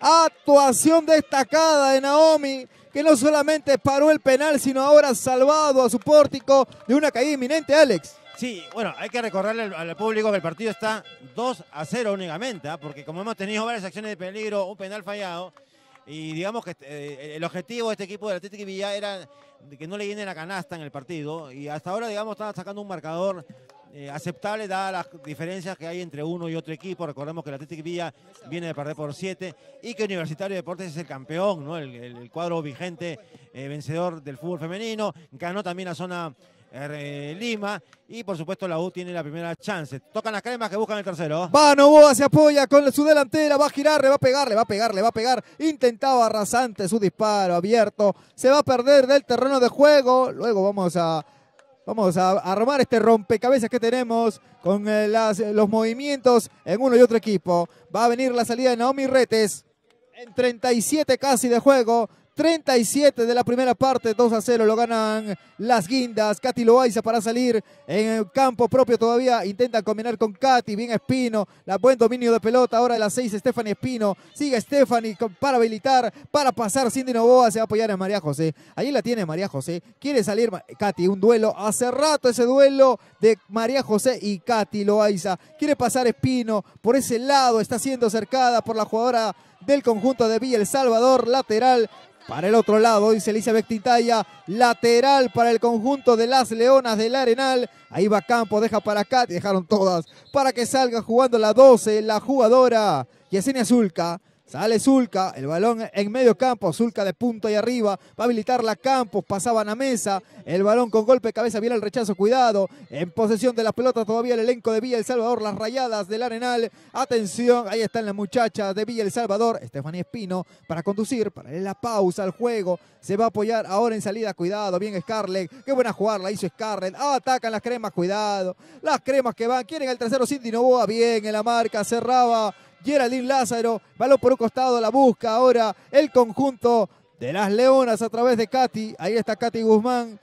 Actuación destacada de Naomi, que no solamente paró el penal, sino ahora salvado a su pórtico de una caída inminente, Alex. Sí, bueno, hay que recordarle al, público que el partido está 2 a 0 únicamente, ¿ah? porque como hemos tenido varias acciones de peligro, un penal fallado, y digamos que eh, el objetivo de este equipo del Atlético Villa era que no le llenen la canasta en el partido, y hasta ahora, digamos, están sacando un marcador eh, aceptable dadas las diferencias que hay entre uno y otro equipo. Recordemos que el Atlético Villa viene de perder por 7 y que Universitario de Deportes es el campeón, ¿no? el, cuadro vigente eh, vencedor del fútbol femenino. Ganó también la zona eh, Lima y por supuesto la U tiene la primera chance. Tocan las cremas que buscan el tercero. Va Novoa, se apoya con su delantera, va a girar, le va a pegar, le va a pegar, le va a pegar. Intentaba arrasante, su disparo abierto, se va a perder del terreno de juego. Luego vamos a Vamos a armar este rompecabezas que tenemos con eh, las, eh, los movimientos en uno y otro equipo. Va a venir la salida de Naomi Retes en 37 casi de juego. 37 de la primera parte, 2 a 0 lo ganan las guindas. Katy Loaiza para salir en el campo propio todavía. intenta combinar con Katy, bien Espino, la buen dominio de pelota. Ahora de las 6, Stephanie Espino. Sigue Stephanie para habilitar, para pasar. Cindy Novoa se va a apoyar en María José. Ahí la tiene María José. Quiere salir Katy, un duelo. Hace rato ese duelo de María José y Katy Loaiza. Quiere pasar Espino por ese lado. Está siendo cercada por la jugadora del conjunto de Villa El Salvador, lateral para el otro lado, dice Elizabeth Titaya, lateral para el conjunto de las Leonas del Arenal. Ahí va Campo, deja para acá, dejaron todas, para que salga jugando la 12, la jugadora Yesenia Azulca. Sale Zulca, el balón en medio campo, Zulca de punto y arriba, va a habilitar la Campos, pasaban a mesa, el balón con golpe de cabeza, viene el rechazo, cuidado, en posesión de las pelotas todavía el elenco de Villa El Salvador, las rayadas del Arenal, atención, ahí están las muchachas de Villa El Salvador, Estefanía Espino para conducir, para la pausa al juego, se va a apoyar ahora en salida, cuidado, bien Scarlett, qué buena jugada la hizo Scarlett, atacan las cremas, cuidado, las cremas que van, quieren el tercero Cindy Novoa, bien en la marca, cerraba Geraldine Lázaro, balón por un costado, la busca ahora el conjunto de las Leonas a través de Katy. Ahí está Katy Guzmán.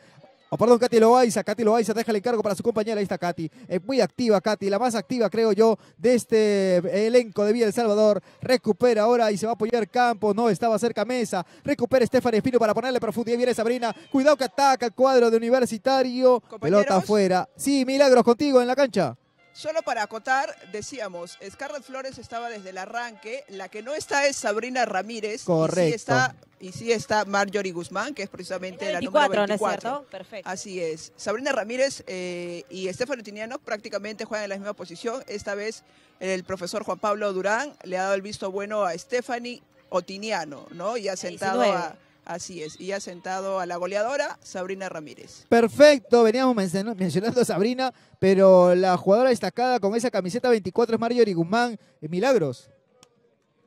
Oh, perdón, Katy Loaiza, Katy Loaiza, déjale el encargo para su compañera, ahí está Katy, es muy activa Katy, la más activa creo yo de este eh, elenco de Villa El Salvador, recupera ahora y se va a apoyar campo. no estaba cerca Mesa, recupera Estefan Espino para ponerle profundidad, viene Sabrina, cuidado que ataca el cuadro de Universitario, pelota afuera, sí, Milagros contigo en la cancha. Solo para acotar, decíamos, Scarlett Flores estaba desde el arranque, la que no está es Sabrina Ramírez, Correcto. y sí está, Marjorie Guzmán, que es precisamente la, número 24. Perfecto. Así es. Sabrina Ramírez eh, y Estefano Tiniano prácticamente juegan en la misma posición. Esta vez el profesor Juan Pablo Durán le ha dado el visto bueno a Stephanie Otiniano, ¿no? Y ha sentado a Así es, y ha sentado a la goleadora Sabrina Ramírez. Perfecto, veníamos mencionando a Sabrina, pero la jugadora destacada con esa camiseta 24 es Mario Guzmán. Eh, Milagros.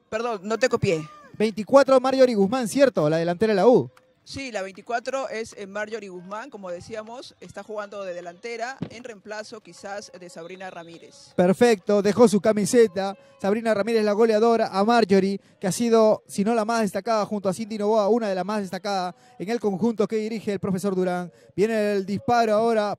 Perdón, no te copié. 24 Mario Guzmán, cierto, la delantera de la U. Sí, la 24 es eh, Marjorie Guzmán, como decíamos, está jugando de delantera en reemplazo quizás de Sabrina Ramírez. Perfecto, dejó su camiseta. Sabrina Ramírez, la goleadora, a Marjorie, que ha sido, si no la más destacada, junto a Cindy Novoa, una de las más destacadas en el conjunto que dirige el profesor Durán. Viene el disparo ahora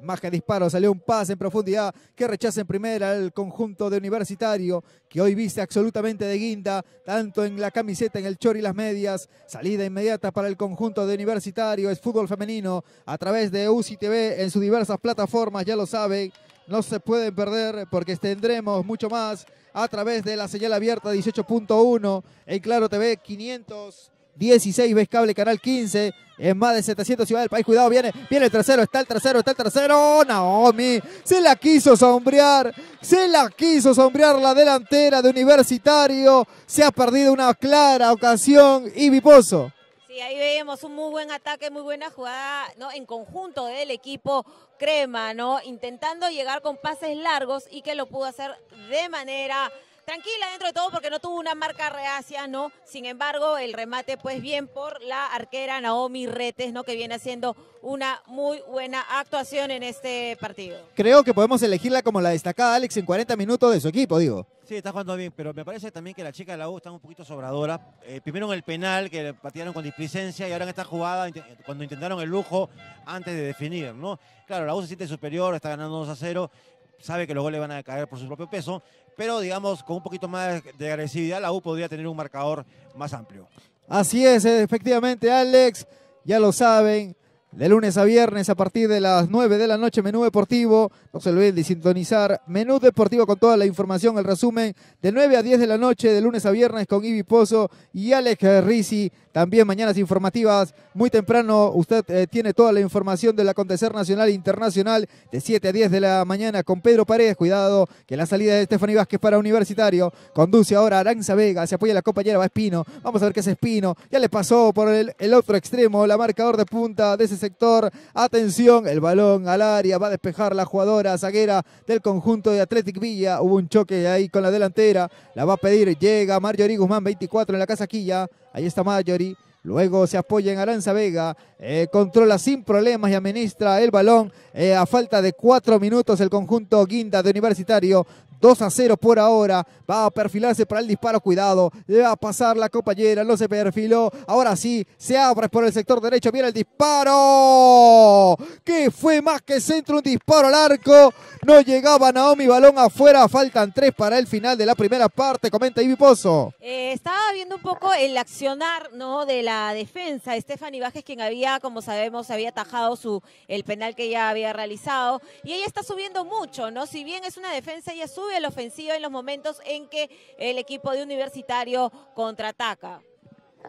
más que disparo, salió un pase en profundidad que rechaza en primera el conjunto de Universitario, que hoy viste absolutamente de guinda, tanto en la camiseta, en el chor y las medias. Salida inmediata para el conjunto de Universitario, es fútbol femenino a través de UCI TV en sus diversas plataformas, ya lo saben. No se pueden perder porque tendremos mucho más a través de la señal abierta 18.1 en Claro TV 500. 16, ves cable canal 15. Es más de 700 ciudades del país. Cuidado, viene, viene el tercero, está el tercero, está el tercero. Naomi se la quiso sombrear, se la quiso sombrear la delantera de Universitario. Se ha perdido una clara ocasión y Viposo. Sí, ahí vemos un muy buen ataque, muy buena jugada, ¿no? En conjunto del equipo crema, ¿no? Intentando llegar con pases largos y que lo pudo hacer de manera tranquila dentro de todo porque no tuvo una marca reacia, ¿no? Sin embargo, el remate pues bien por la arquera Naomi Retes, ¿no? Que viene haciendo una muy buena actuación en este partido. Creo que podemos elegirla como la destacada Alex en 40 minutos de su equipo, digo. Sí, está jugando bien, pero me parece también que la chica de la U está un poquito sobradora. Eh, primero en el penal, que le patearon con displicencia, y ahora en esta jugada, cuando intentaron el lujo antes de definir, ¿no? Claro, la U se siente superior, está ganando 2 a 0, sabe que los goles van a caer por su propio peso, pero digamos, con un poquito más de agresividad, la U podría tener un marcador más amplio. Así es, efectivamente, Alex, ya lo saben, de lunes a viernes a partir de las 9 de la noche, menú deportivo. No se olviden de sintonizar menú deportivo con toda la información, el resumen de 9 a 10 de la noche, de lunes a viernes con Ibi Pozo y Alex Rizzi. También mañanas informativas, muy temprano usted eh, tiene toda la información del acontecer nacional e internacional de 7 a 10 de la mañana con Pedro Paredes. Cuidado que la salida de Stephanie Vázquez para Universitario conduce ahora a Aranza Vega, se apoya la compañera, va Espino. Vamos a ver qué es Espino. Ya le pasó por el, otro extremo, la marcador de punta de ese sector. Atención, el balón al área, va a despejar la jugadora zaguera del conjunto de Athletic Villa. Hubo un choque ahí con la delantera, la va a pedir, llega Marjorie Guzmán, 24 en la casaquilla. Ahí está Marjorie. Luego se apoya en Aranza Vega, eh, controla sin problemas y administra el balón eh, a falta de cuatro minutos el conjunto Guinda de Universitario. 2 a 0 por ahora. Va a perfilarse para el disparo. Cuidado. Le va a pasar la compañera. No se perfiló. Ahora sí. Se abre por el sector derecho. mira el disparo. Que fue más que centro. Un disparo al arco. No llegaba Naomi. Balón afuera. Faltan tres para el final de la primera parte. Comenta Ibi Pozo. Eh, estaba viendo un poco el accionar ¿no? de la defensa. Estefan Vázquez, quien había, como sabemos, había atajado su, el penal que ya había realizado. Y ella está subiendo mucho, ¿no? Si bien es una defensa, ella sube de la ofensiva en los momentos en que el equipo de Universitario contraataca.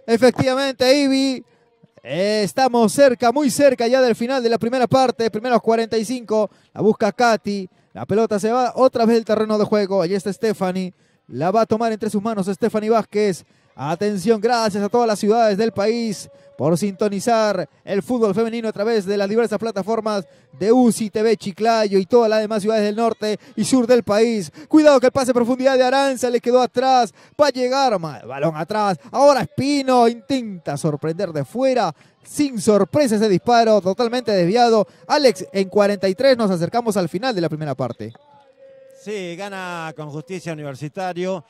Efectivamente, Ivy. Eh, estamos cerca, muy cerca ya del final de la primera parte, primeros 45. La busca Katy. La pelota se va otra vez del terreno de juego. Allí está Stephanie. La va a tomar entre sus manos Stephanie Vázquez. Atención, gracias a todas las ciudades del país por sintonizar el fútbol femenino a través de las diversas plataformas de UCI, TV, Chiclayo y todas las demás ciudades del norte y sur del país. Cuidado que el pase de profundidad de Aranza le quedó atrás. para a llegar, balón atrás. Ahora Espino intenta sorprender de fuera. Sin sorpresa ese disparo, totalmente desviado. Alex, en 43 nos acercamos al final de la primera parte. Sí, gana con justicia universitario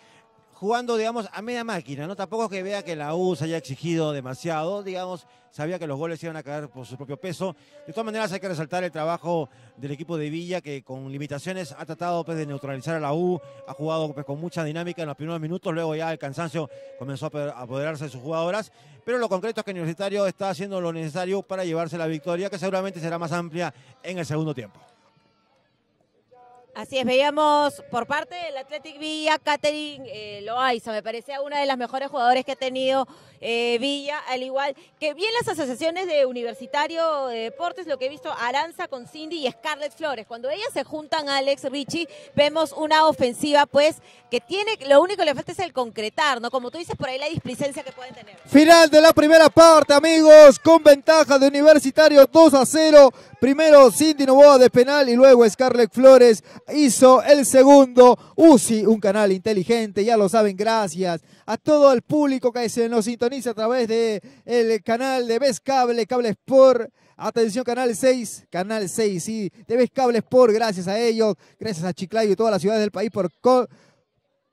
jugando, digamos, a media máquina, ¿no? Tampoco que vea que la U se haya exigido demasiado, digamos, sabía que los goles iban a caer por su propio peso. De todas maneras, hay que resaltar el trabajo del equipo de Villa, que con limitaciones ha tratado pues, de neutralizar a la U, ha jugado pues, con mucha dinámica en los primeros minutos, luego ya el cansancio comenzó a apoderarse de sus jugadoras, pero lo concreto es que el Universitario está haciendo lo necesario para llevarse la victoria, que seguramente será más amplia en el segundo tiempo. Así es, veíamos por parte del Athletic Villa, Catherine eh, Loaiza, me parece una de las mejores jugadoras que ha tenido eh, Villa, al igual que bien las asociaciones de Universitario de Deportes, lo que he visto Aranza con Cindy y Scarlett Flores. Cuando ellas se juntan, a Alex, Richie, vemos una ofensiva, pues, que tiene, lo único que le falta es el concretar, ¿no? Como tú dices, por ahí la displicencia que pueden tener. Final de la primera parte, amigos, con ventaja de Universitario 2 a 0. Primero Cindy Novoa de penal y luego Scarlett Flores hizo el segundo. UCI, un canal inteligente, ya lo saben, gracias a todo el público que se nos sintoniza a través del canal de Vez Cable, Cable Sport. Atención, Canal 6, Canal 6, sí, de Vez Cable Sport, gracias a ellos, gracias a Chiclayo y todas las ciudades del país por,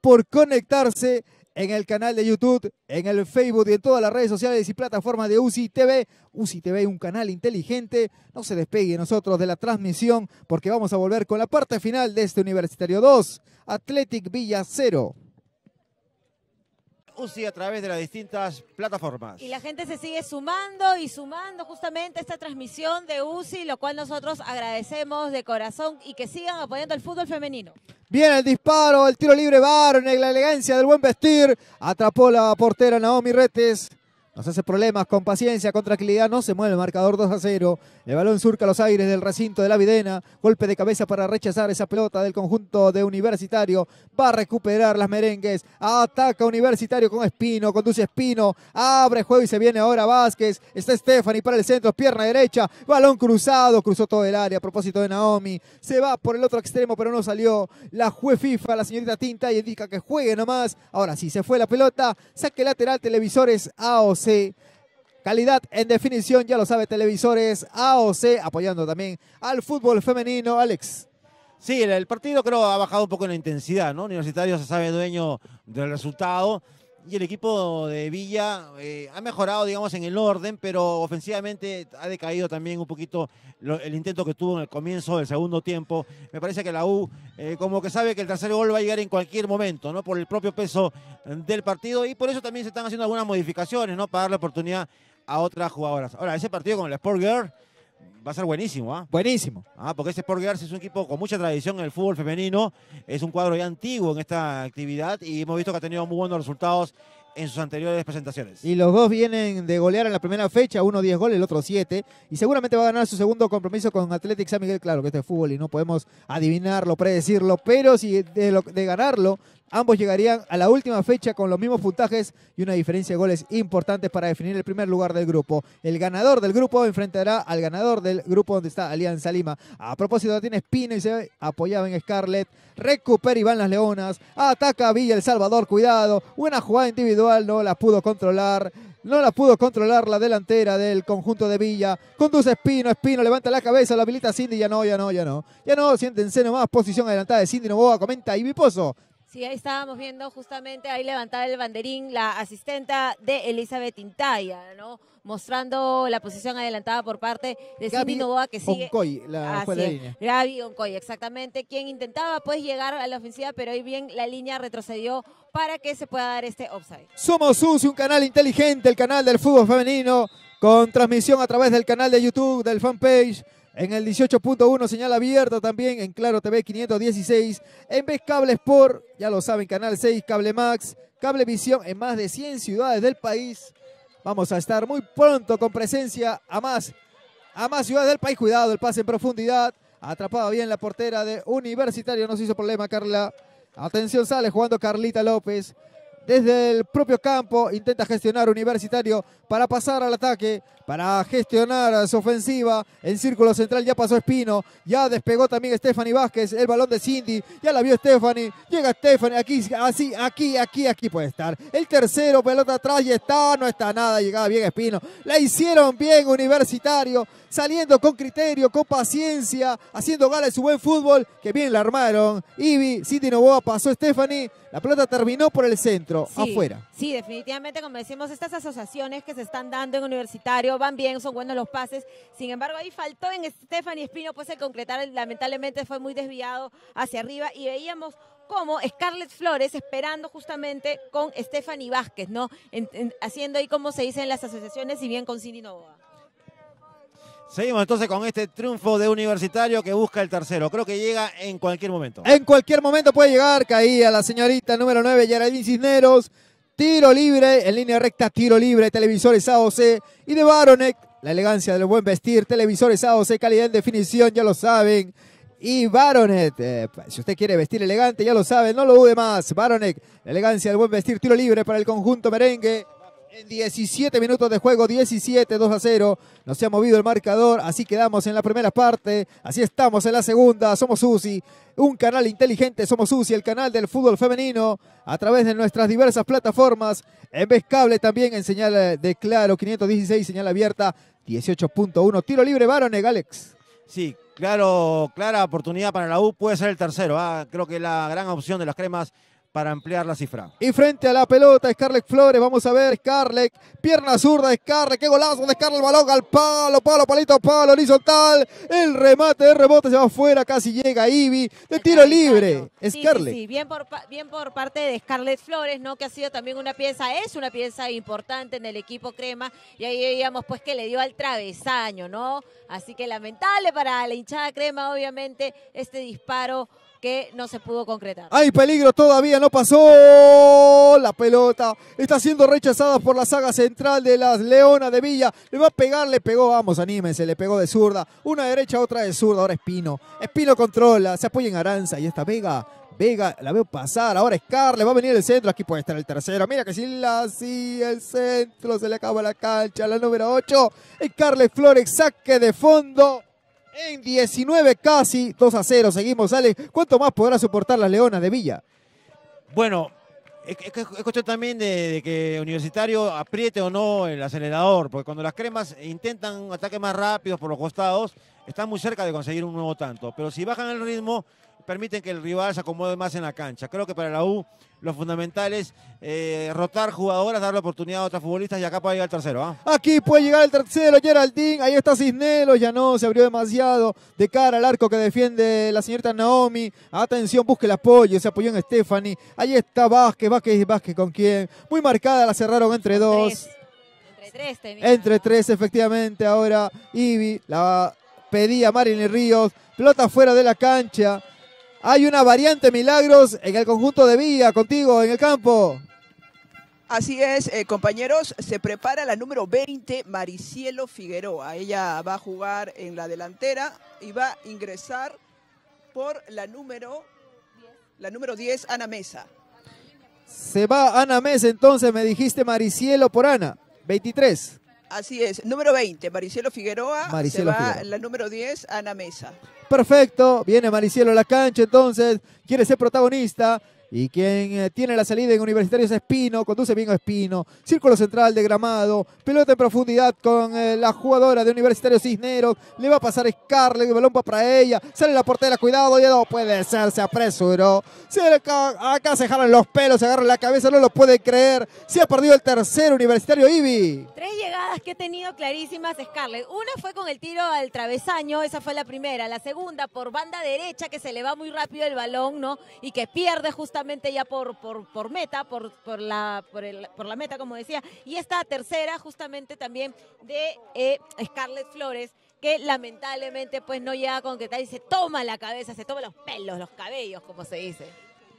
por conectarse en el canal de YouTube, en el Facebook y en todas las redes sociales y plataformas de UCI TV. UCI TV, un canal inteligente. No se despegue nosotros de la transmisión porque vamos a volver con la parte final de este Universitario 2, Athletic Villa 0. UCI a través de las distintas plataformas. Y la gente se sigue sumando y sumando justamente esta transmisión de UCI, lo cual nosotros agradecemos de corazón y que sigan apoyando el fútbol femenino. Bien, el disparo, el tiro libre Barney, la elegancia del buen vestir. Atrapó la portera Naomi Retes. Nos hace problemas con paciencia, con tranquilidad. No se mueve el marcador 2 a 0. El balón surca los aires del recinto de la Videna. Golpe de cabeza para rechazar esa pelota del conjunto de Universitario. Va a recuperar las merengues. Ataca Universitario con Espino. Conduce Espino. Abre juego y se viene ahora Vázquez. Está Stephanie para el centro. Pierna derecha. Balón cruzado. Cruzó todo el área a propósito de Naomi. Se va por el otro extremo, pero no salió. La juez FIFA, la señorita Tinta, y indica que juegue nomás. Ahora sí, se fue la pelota. Saque lateral, televisores a Sí, Calidad en definición, ya lo sabe, televisores AOC, apoyando también al fútbol femenino, Alex. Sí, el partido creo ha bajado un poco en la intensidad, ¿no? Universitario se sabe dueño del resultado y el equipo de Villa eh, ha mejorado, digamos, en el orden, pero ofensivamente ha decaído también un poquito el intento que tuvo en el comienzo del segundo tiempo. Me parece que la U eh, como que sabe que el tercer gol va a llegar en cualquier momento, ¿no? Por el propio peso eh, del partido y por eso también se están haciendo algunas modificaciones, ¿no? Para dar la oportunidad a otras jugadoras. Ahora, ese partido con el Sport Girl Va a ser buenísimo, ¿ah? Buenísimo. Ah, porque ese Sport es un equipo con mucha tradición en el fútbol femenino, es un cuadro ya antiguo en esta actividad y hemos visto que ha tenido muy buenos resultados en sus anteriores presentaciones. Y los dos vienen de golear en la primera fecha, uno 10 goles, el otro 7, y seguramente va a ganar su segundo compromiso con Atlético San Miguel, claro que este es fútbol y no podemos adivinarlo, predecirlo, pero si de ganarlo Ambos llegarían a la última fecha con los mismos puntajes y una diferencia de goles importantes para definir el primer lugar del grupo. El ganador del grupo enfrentará al ganador del grupo donde está Alianza Lima. A propósito, tiene Espino y se apoyaba en Scarlett. Recupera Iván Las Leonas. Ataca Villa El Salvador. Cuidado. Buena jugada individual. No la pudo controlar. No la pudo controlar la delantera del conjunto de Villa. Conduce Espino, Espino levanta la cabeza, la habilita Cindy. Ya no, ya no, ya no. Ya no, siéntense nomás. Posición adelantada de Cindy Novoa. Comenta Ibiposo. Sí, ahí estábamos viendo justamente ahí levantada el banderín la asistenta de Elizabeth Intaya, ¿no? Mostrando la posición adelantada por parte de Cindy Novoa que sigue. Oncoy, la fue la línea. Gaby Oncoy, exactamente, quien intentaba pues llegar a la ofensiva, pero ahí bien la línea retrocedió para que se pueda dar este offside. Somos Sucio, un canal inteligente, el canal del fútbol femenino, con transmisión a través del canal de YouTube, del fanpage en el 18.1 señal abierta también en Claro TV 516. En Vez Cable Sport, ya lo saben, Canal 6, Cable Max, Cable Visión en más de 100 ciudades del país. Vamos a estar muy pronto con presencia a más, a más ciudades del país. Cuidado, el pase en profundidad. Atrapada bien la portera de Universitario, No se hizo problema Carla. Atención, sale jugando Carlita López desde el propio campo, intenta gestionar Universitario para pasar al ataque, para gestionar su ofensiva, en círculo central ya pasó Espino, ya despegó también Stephanie Vázquez, el balón de Cindy, ya la vio Stephanie, llega Stephanie, aquí, así, aquí, aquí, aquí puede estar, el tercero, pelota atrás y está, no está nada, llegaba bien Espino, la hicieron bien Universitario, saliendo con criterio, con paciencia, haciendo gala de su buen fútbol, que bien la armaron, Ibi, Cindy Novoa pasó Stephanie, la pelota terminó por el centro, afuera. Sí, definitivamente, como decimos, estas asociaciones que se están dando en universitario van bien, son buenos los pases. Sin embargo, ahí faltó en Stephanie Espino, pues el concretar, lamentablemente fue muy desviado hacia arriba y veíamos como Scarlett Flores esperando justamente con Stephanie Vázquez, ¿no? haciendo ahí como se dice en las asociaciones, y bien con Cindy Novoa. Seguimos entonces con este triunfo de Universitario que busca el tercero. Creo que llega en cualquier momento. En cualquier momento puede llegar. Caía la señorita número 9, Yaradín Cisneros. Tiro libre, en línea recta, tiro libre, televisores AOC y de Baronek. La elegancia del buen vestir, televisores AOC, calidad en definición, ya lo saben. Y Baronet, eh, si usted quiere vestir elegante, ya lo sabe, no lo dude más. Baronet, la elegancia del buen vestir, tiro libre para el conjunto merengue. 17 minutos de juego, 17, 2 a 0. No se ha movido el marcador, así quedamos en la primera parte, así estamos en la segunda. Somos UCI, un canal inteligente, somos UCI, el canal del fútbol femenino, a través de nuestras diversas plataformas. En vez cable también, en señal eh, de claro, 516, señal abierta, 18.1. Tiro libre, varones, Galex. Sí, claro, clara oportunidad para la U, puede ser el tercero. Ah, creo que la gran opción de las cremas para ampliar la cifra. Y frente a la pelota, Scarlett Flores, vamos a ver, Scarlett, pierna zurda, Scarlett, qué golazo de Scarlett, balón al palo, palo, palito, palo, horizontal, el remate, de rebote se va afuera, casi llega Ibi, de tiro libre, Scarlett. Sí, Bien, por, bien por parte de Scarlett Flores, ¿no? que ha sido también una pieza, es una pieza importante en el equipo Crema, y ahí veíamos pues que le dio al travesaño, ¿no? Así que lamentable para la hinchada Crema, obviamente, este disparo que no se pudo concretar. Hay peligro todavía, no pasó la pelota. Está siendo rechazada por la saga central de las Leonas de Villa. Le va a pegar, le pegó, vamos, anímense, le pegó de zurda. Una derecha, otra de zurda, ahora Espino. Espino controla, se apoya en Aranza y está Vega. Vega, la veo pasar, ahora Le va a venir el centro, aquí puede estar el tercero, mira que si la sí, el centro, se le acaba la cancha, la número 8, Carles Flores, saque de fondo, en 19 casi, 2 a 0, seguimos, sale ¿Cuánto más podrá soportar la Leona de Villa? Bueno, es, cuestión también de, que Universitario apriete o no el acelerador, porque cuando las cremas intentan un ataque más rápido por los costados, están muy cerca de conseguir un nuevo tanto, pero si bajan el ritmo, permiten que el rival se acomode más en la cancha. Creo que para la U lo fundamental es eh, rotar jugadoras, dar la oportunidad a otras futbolistas y acá puede llegar el tercero. ¿ah? Aquí puede llegar el tercero, Geraldine, ahí está Cisneros, ya no se abrió demasiado de cara al arco que defiende la señorita Naomi. Atención, busque el apoyo, se apoyó en Stephanie. Ahí está Vázquez, Vázquez, Vázquez con quién. Muy marcada, la cerraron entre dos. Entre tres, efectivamente, ahora Ivy la pedía Marilyn Ríos. Pelota fuera de la cancha. Hay una variante Milagros en el conjunto de Villa, contigo en el campo. Así es, eh, compañeros, se prepara la número 20, Maricielo Figueroa. Ella va a jugar en la delantera y va a ingresar por la número, la número 10, Ana Mesa. Se va Ana Mesa, entonces me dijiste Maricielo por Ana, 23. Así es, número 20, Maricielo Figueroa. se va la número 10, Ana Mesa. Perfecto, viene Maricielo a la cancha entonces, quiere ser protagonista, y quien eh, tiene la salida en Universitarios Espino, conduce bien a Espino, círculo central de Gramado, pelota de profundidad con eh, la jugadora de Universitario Cisneros, le va a pasar Scarlett, el balón para ella, sale la portera, cuidado, ya no puede ser, se apresuró, acá se jalan los pelos, se agarran la cabeza, no lo puede creer, se ha perdido el tercer Universitario Ibi. Tres llegadas que he tenido clarísimas Scarlett, una fue con el tiro al travesaño, esa fue la primera, la segunda por banda derecha que se le va muy rápido el balón, ¿no? Y que pierde justo justamente ya por, por, por meta, por, por, la, por, la meta, como decía, y esta tercera justamente también de eh, Scarlett Flores, que lamentablemente pues no llega a concretar y se toma la cabeza, se toma los pelos, los cabellos, como se dice.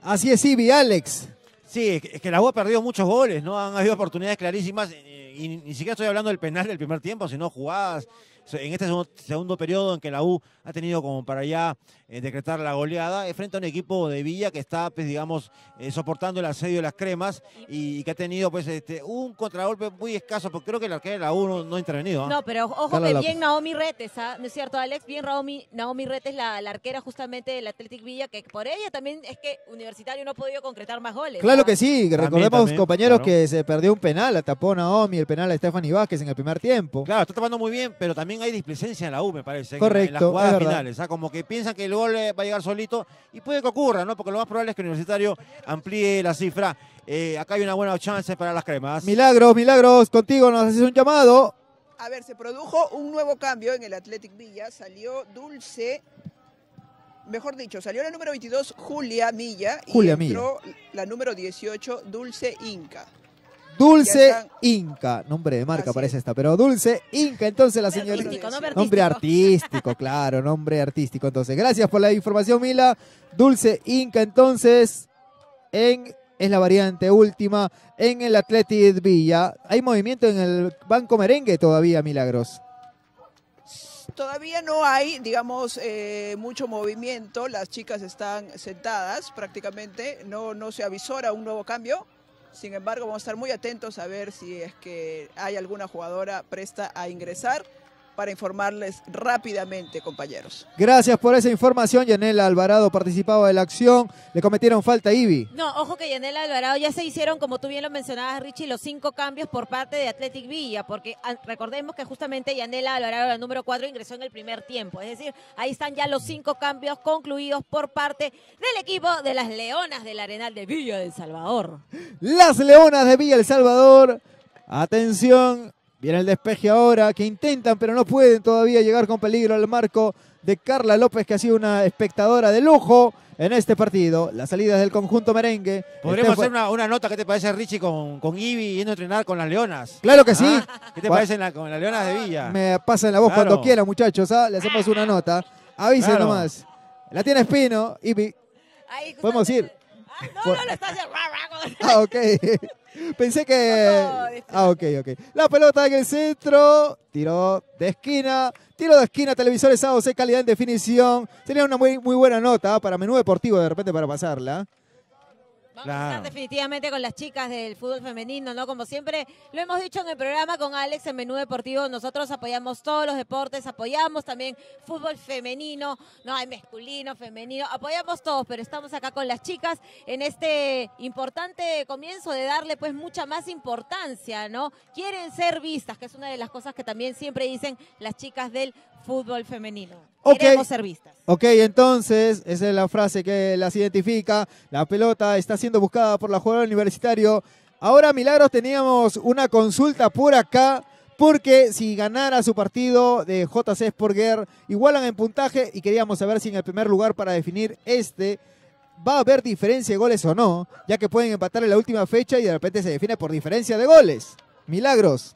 Así es, Ibi, Alex. Sí, es que la U ha perdido muchos goles, ¿no? Han habido oportunidades clarísimas, eh, y ni siquiera estoy hablando del penal del primer tiempo, sino jugadas en este segundo, periodo en que la U ha tenido como para ya eh, decretar la goleada, es frente a un equipo de Villa que está, pues, digamos, eh, soportando el asedio de las cremas y, que ha tenido, pues, este, un contragolpe muy escaso, porque creo que la de la U no, ha intervenido. ¿ah? No, pero ojo que bien Naomi Retes, ¿ah? ¿no es cierto, Alex? Bien Naomi, Naomi Retes, la, la, arquera justamente del Athletic Villa, que por ella también es que Universitario no ha podido concretar más goles. Claro que sí, recordemos, compañeros, que se perdió un penal, la tapó Naomi, el penal a Stephanie Vázquez en el primer tiempo. Claro, está tapando muy bien, pero también hay displicencia en la U, me parece. Correcto. En las jugadas finales. ¿ah? como que piensan que el gol eh, va a llegar solito y puede que ocurra, ¿no? Porque lo más probable es que el Universitario amplíe la cifra. Eh, acá hay una buena chance para las cremas. Milagros, milagros, contigo nos haces un llamado. A ver, se produjo un nuevo cambio en el Athletic Villa. Salió Dulce, mejor dicho, salió la número 22 Julia Milla Julia y entró la número 18 Dulce Inca. Dulce Inca, nombre de marca parece esta, pero Dulce Inca, entonces la señorita. nombre, artístico. claro, nombre artístico. Entonces, gracias por la información, Mila. Dulce Inca, entonces, en es la variante última en el Athletic Villa. ¿Hay movimiento en el Banco Merengue todavía, Milagros? Todavía no hay, digamos, eh, mucho movimiento. Las chicas están sentadas prácticamente. No, no se avisora un nuevo cambio. Sin embargo, vamos a estar muy atentos a ver si es que hay alguna jugadora presta a ingresar para informarles rápidamente, compañeros. Gracias por esa información. Yanela Alvarado participaba de la acción. Le cometieron falta a Ibi. No, ojo que Yanela Alvarado ya se hicieron, como tú bien lo mencionabas, Richie, los cinco cambios por parte de Athletic Villa, porque ah, recordemos que justamente Yanela Alvarado, la número cuatro, ingresó en el primer tiempo. Es decir, ahí están ya los cinco cambios concluidos por parte del equipo de las Leonas del Arenal de Villa del Salvador. Las Leonas de Villa del Salvador. Atención, Viene el despeje ahora, que intentan, pero no pueden todavía llegar con peligro al marco de Carla López, que ha sido una espectadora de lujo en este partido. Las salidas del conjunto merengue. Podríamos este hacer una, nota, ¿qué te parece, Richie, con, Ibi yendo a entrenar con las Leonas? Claro que ¿Ah? sí. ¿Qué te parece con las Leonas de Villa? Me pasan la voz cuando quiera, muchachos. ¿ah? Le hacemos una nota. Avisen nomás. La tiene Espino, Ibi. Podemos ir. Ah, no, no, está haciendo. Ah, ok. Pensé que. Ah, ok, ok. La pelota en el centro. Tiro de esquina. Tiro de esquina. Televisores AOC, calidad en definición. Sería una muy, muy buena nota para menú deportivo de repente para pasarla. Vamos a estar definitivamente con las chicas del fútbol femenino, ¿no? Como siempre lo hemos dicho en el programa con Alex en Menú Deportivo, nosotros apoyamos todos los deportes, apoyamos también fútbol femenino, no hay masculino, femenino, apoyamos todos, pero estamos acá con las chicas en este importante comienzo de darle pues mucha más importancia, ¿no? Quieren ser vistas, que es una de las cosas que también siempre dicen las chicas del fútbol femenino. Queremos ser vistas. Ok, entonces, esa es la frase que las identifica. La pelota está siendo buscada por la jugadora universitario. Ahora, Milagros, teníamos una consulta por acá. Porque si ganara su partido de JC Sportger, igualan en puntaje y queríamos saber si en el primer lugar para definir este va a haber diferencia de goles o no, ya que pueden empatar en la última fecha y de repente se define por diferencia de goles. Milagros.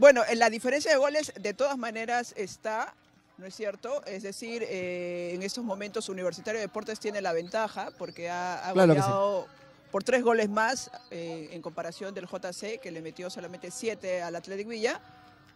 Bueno, en eh, la diferencia de goles de todas maneras está ¿no es cierto? Es decir, eh, en estos momentos Universitario de Deportes tiene la ventaja porque ha, ganado por tres goles más eh, en comparación del JC, que le metió solamente siete al Athletic Villa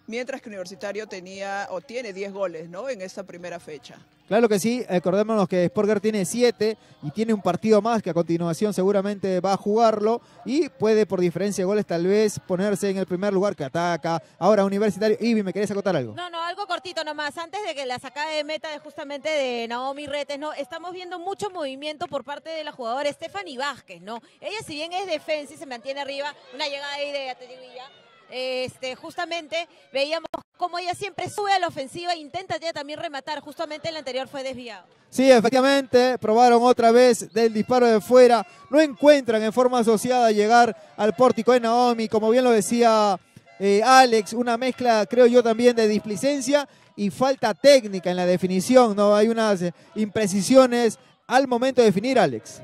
mientras que Universitario tenía o tiene 10 goles ¿no? en esa primera fecha. Claro que sí, acordémonos que Sporger tiene 7 y tiene un partido más que a continuación seguramente va a jugarlo y puede por diferencia de goles tal vez ponerse en el primer lugar que ataca. Ahora Universitario, y ¿me querés acotar algo? No, no, algo cortito nomás, antes de que la sacada de meta de justamente de Naomi Retes, ¿no? Estamos viendo mucho movimiento por parte de la jugadora Stephanie Vázquez, ¿no? Ella si bien es defensa y se mantiene arriba, una llegada ahí de digo Villa este, justamente veíamos como ella siempre sube a la ofensiva e intenta ya también rematar, justamente el anterior fue desviado. Sí, efectivamente, probaron otra vez del disparo de fuera, no encuentran en forma asociada llegar al pórtico de Naomi, como bien lo decía eh, Alex, una mezcla creo yo también de displicencia y falta técnica en la definición, ¿no? Hay unas eh, imprecisiones al momento de definir, Alex.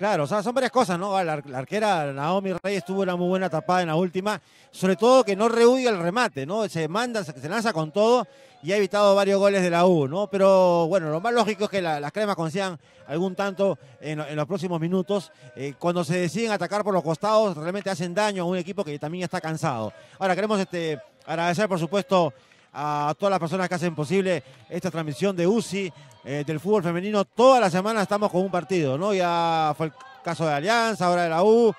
Claro, o sea, son varias cosas, ¿no? La, arquera Naomi Reyes tuvo una muy buena tapada en la última, sobre todo que no rehuye el remate, ¿no? Se manda, se lanza con todo y ha evitado varios goles de la U, ¿no? Pero bueno, lo más lógico es que las cremas consigan algún tanto en, los próximos minutos. Eh, cuando se deciden atacar por los costados, realmente hacen daño a un equipo que también está cansado. Ahora, queremos este, agradecer, por supuesto, a todas las personas que hacen posible esta transmisión de UCI eh, del fútbol femenino. Toda la semana estamos con un partido, ¿no? Ya fue el caso de Alianza, ahora de la U.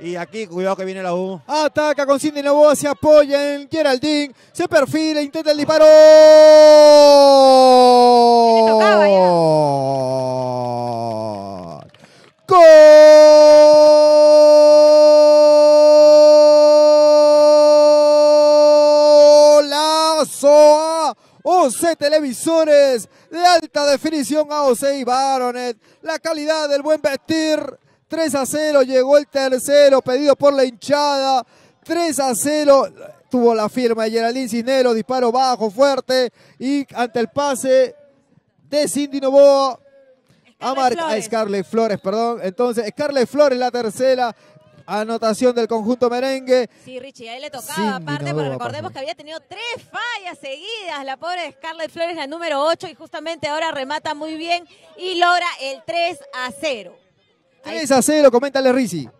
Y aquí, cuidado que viene la U. Ataca con Cindy Novoa, se apoya en Geraldine, se perfila, intenta el disparo. ¡Gol! 12 televisores de alta definición a y Baronet. La calidad del buen vestir. 3 a 0 llegó el tercero pedido por la hinchada. 3 a 0 tuvo la firma de Geraldine Cisneros, Disparo bajo, fuerte. Y ante el pase de Cindy Novoa. A, Mar Flores. Flores, perdón. Entonces, Scarlett Flores la tercera. Anotación del conjunto merengue. Sí, Richie, ahí le tocaba, aparte, pero recordemos que había tenido tres fallas seguidas. La pobre Scarlett Flores, la número 8, y justamente ahora remata muy bien y logra el 3 a 0. 3 a 0, coméntale Richie.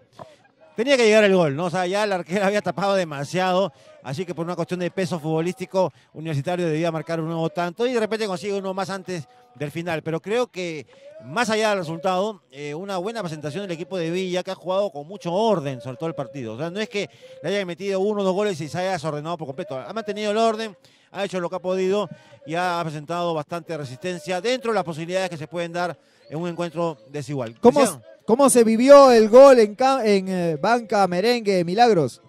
Tenía que llegar el gol, ¿no? O sea, ya la arquera había tapado demasiado. Así que por una cuestión de peso futbolístico, Universitario debía marcar un nuevo tanto y de repente consigue uno más antes del final. Pero creo que más allá del resultado, eh, una buena presentación del equipo de Villa que ha jugado con mucho orden sobre todo el partido. O sea, no es que le hayan metido uno o dos goles y se haya desordenado por completo. Ha mantenido el orden, ha hecho lo que ha podido y ha presentado bastante resistencia dentro de las posibilidades que se pueden dar en un encuentro desigual. ¿Cómo, ¿Cómo se vivió el gol en, en eh, Banca Merengue Milagros?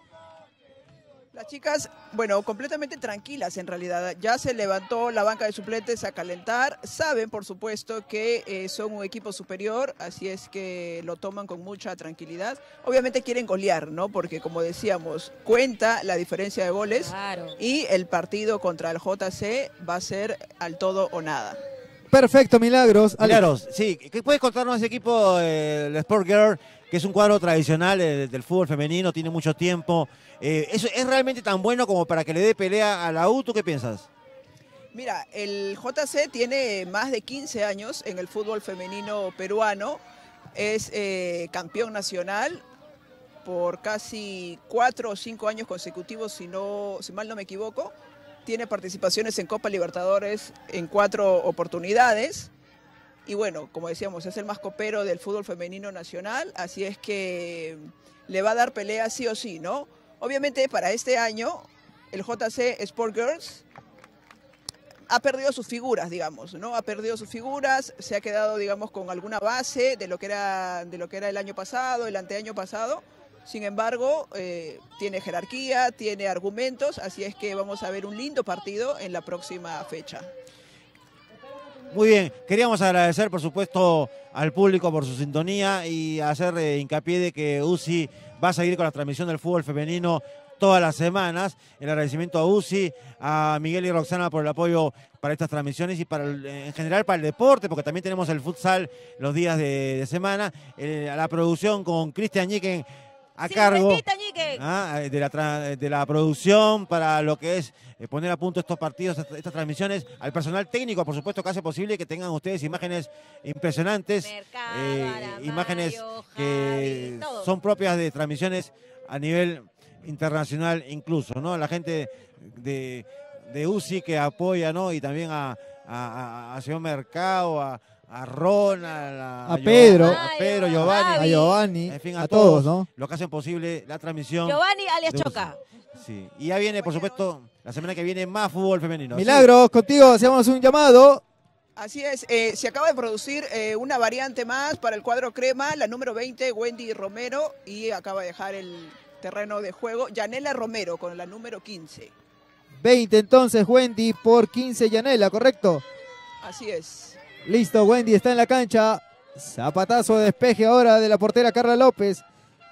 Las chicas, bueno, completamente tranquilas en realidad. Ya se levantó la banca de suplentes a calentar. Saben, por supuesto, que eh, son un equipo superior, así es que lo toman con mucha tranquilidad. Obviamente quieren golear, ¿no? Porque, como decíamos, cuenta la diferencia de goles. Y el partido contra el JC va a ser al todo o nada. Perfecto, Milagros. Milagros, sí. ¿Qué puedes contarnos de ese equipo, eh, el Sport Girl? que es un cuadro tradicional eh, del fútbol femenino, tiene mucho tiempo. Eh, ¿es, realmente tan bueno como para que le dé pelea a la U? qué piensas? Mira, el JC tiene más de 15 años en el fútbol femenino peruano, es eh, campeón nacional por casi cuatro o cinco años consecutivos, si, no, si mal no me equivoco. Tiene participaciones en Copa Libertadores en cuatro oportunidades y bueno, como decíamos, es el más copero del fútbol femenino nacional, así es que mm, le va a dar pelea sí o sí, ¿no? Obviamente para este año el JC Sport Girls ha perdido sus figuras, digamos, ¿no? Ha perdido sus figuras, se ha quedado, digamos, con alguna base de lo que era, de lo que era el año pasado, el anteaño pasado. Sin embargo, eh, tiene jerarquía, tiene argumentos, así es que vamos a ver un lindo partido en la próxima fecha. Muy bien, queríamos agradecer por supuesto al público por su sintonía y hacer eh, hincapié de que UCI va a seguir con la transmisión del fútbol femenino todas las semanas. El agradecimiento a UCI, a Miguel y Roxana por el apoyo para estas transmisiones y eh, en general para el deporte, porque también tenemos el futsal los días de, semana. Eh, a la producción con Cristian Niquen a cargo. Ah, eh, eh, de, la producción, para lo que es eh, poner a punto estos partidos, estas transmisiones, al personal técnico, por supuesto, que hace posible que tengan ustedes imágenes impresionantes, imágenes que son propias de transmisiones a nivel internacional incluso, ¿no? La gente de, de UCI que apoya, Y también a, a, señor Mercado, a a Ronald, a, Pedro, a Giovanni, a Giovanni, en fin, a, todos, ¿no? Los que hacen posible la transmisión. Giovanni alias Choca. Sí, y ya viene, por supuesto, la semana que viene más fútbol femenino. Milagros, contigo hacemos un llamado. Así es, eh, se acaba de producir eh, una variante más para el cuadro crema, la número 20, Wendy Romero, y acaba de dejar el terreno de juego, Yanela Romero con la número 15. 20 entonces Wendy por 15 Yanela, ¿correcto? Así es. Listo, Wendy está en la cancha. Zapatazo de despeje ahora de la portera Carla López.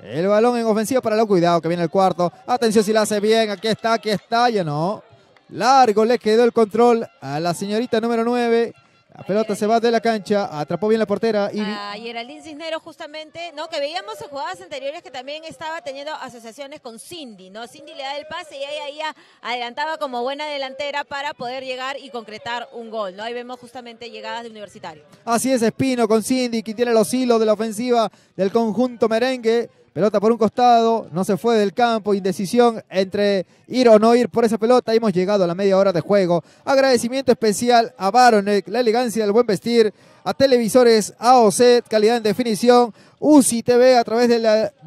El balón en ofensiva para lo Cuidado que viene el cuarto. Atención si la hace bien. Aquí está, aquí está. Ya no. Largo le quedó el control a la señorita número 9. La pelota se va de la cancha, atrapó bien la portera. Y... A Geraldine Cisneros justamente, ¿no? Que veíamos en jugadas anteriores que también estaba teniendo asociaciones con Cindy, ¿no? Cindy le da el pase y ahí ahí adelantaba como buena delantera para poder llegar y concretar un gol, ¿no? Ahí vemos justamente llegadas de Universitario. Así es, Espino con Cindy, quien tiene los hilos de la ofensiva del conjunto merengue. Pelota por un costado, no se fue del campo, indecisión entre ir o no ir por esa pelota. Hemos llegado a la media hora de juego. Agradecimiento especial a Baronek, la elegancia del buen vestir, a televisores AOC, calidad en definición, UCI TV a través de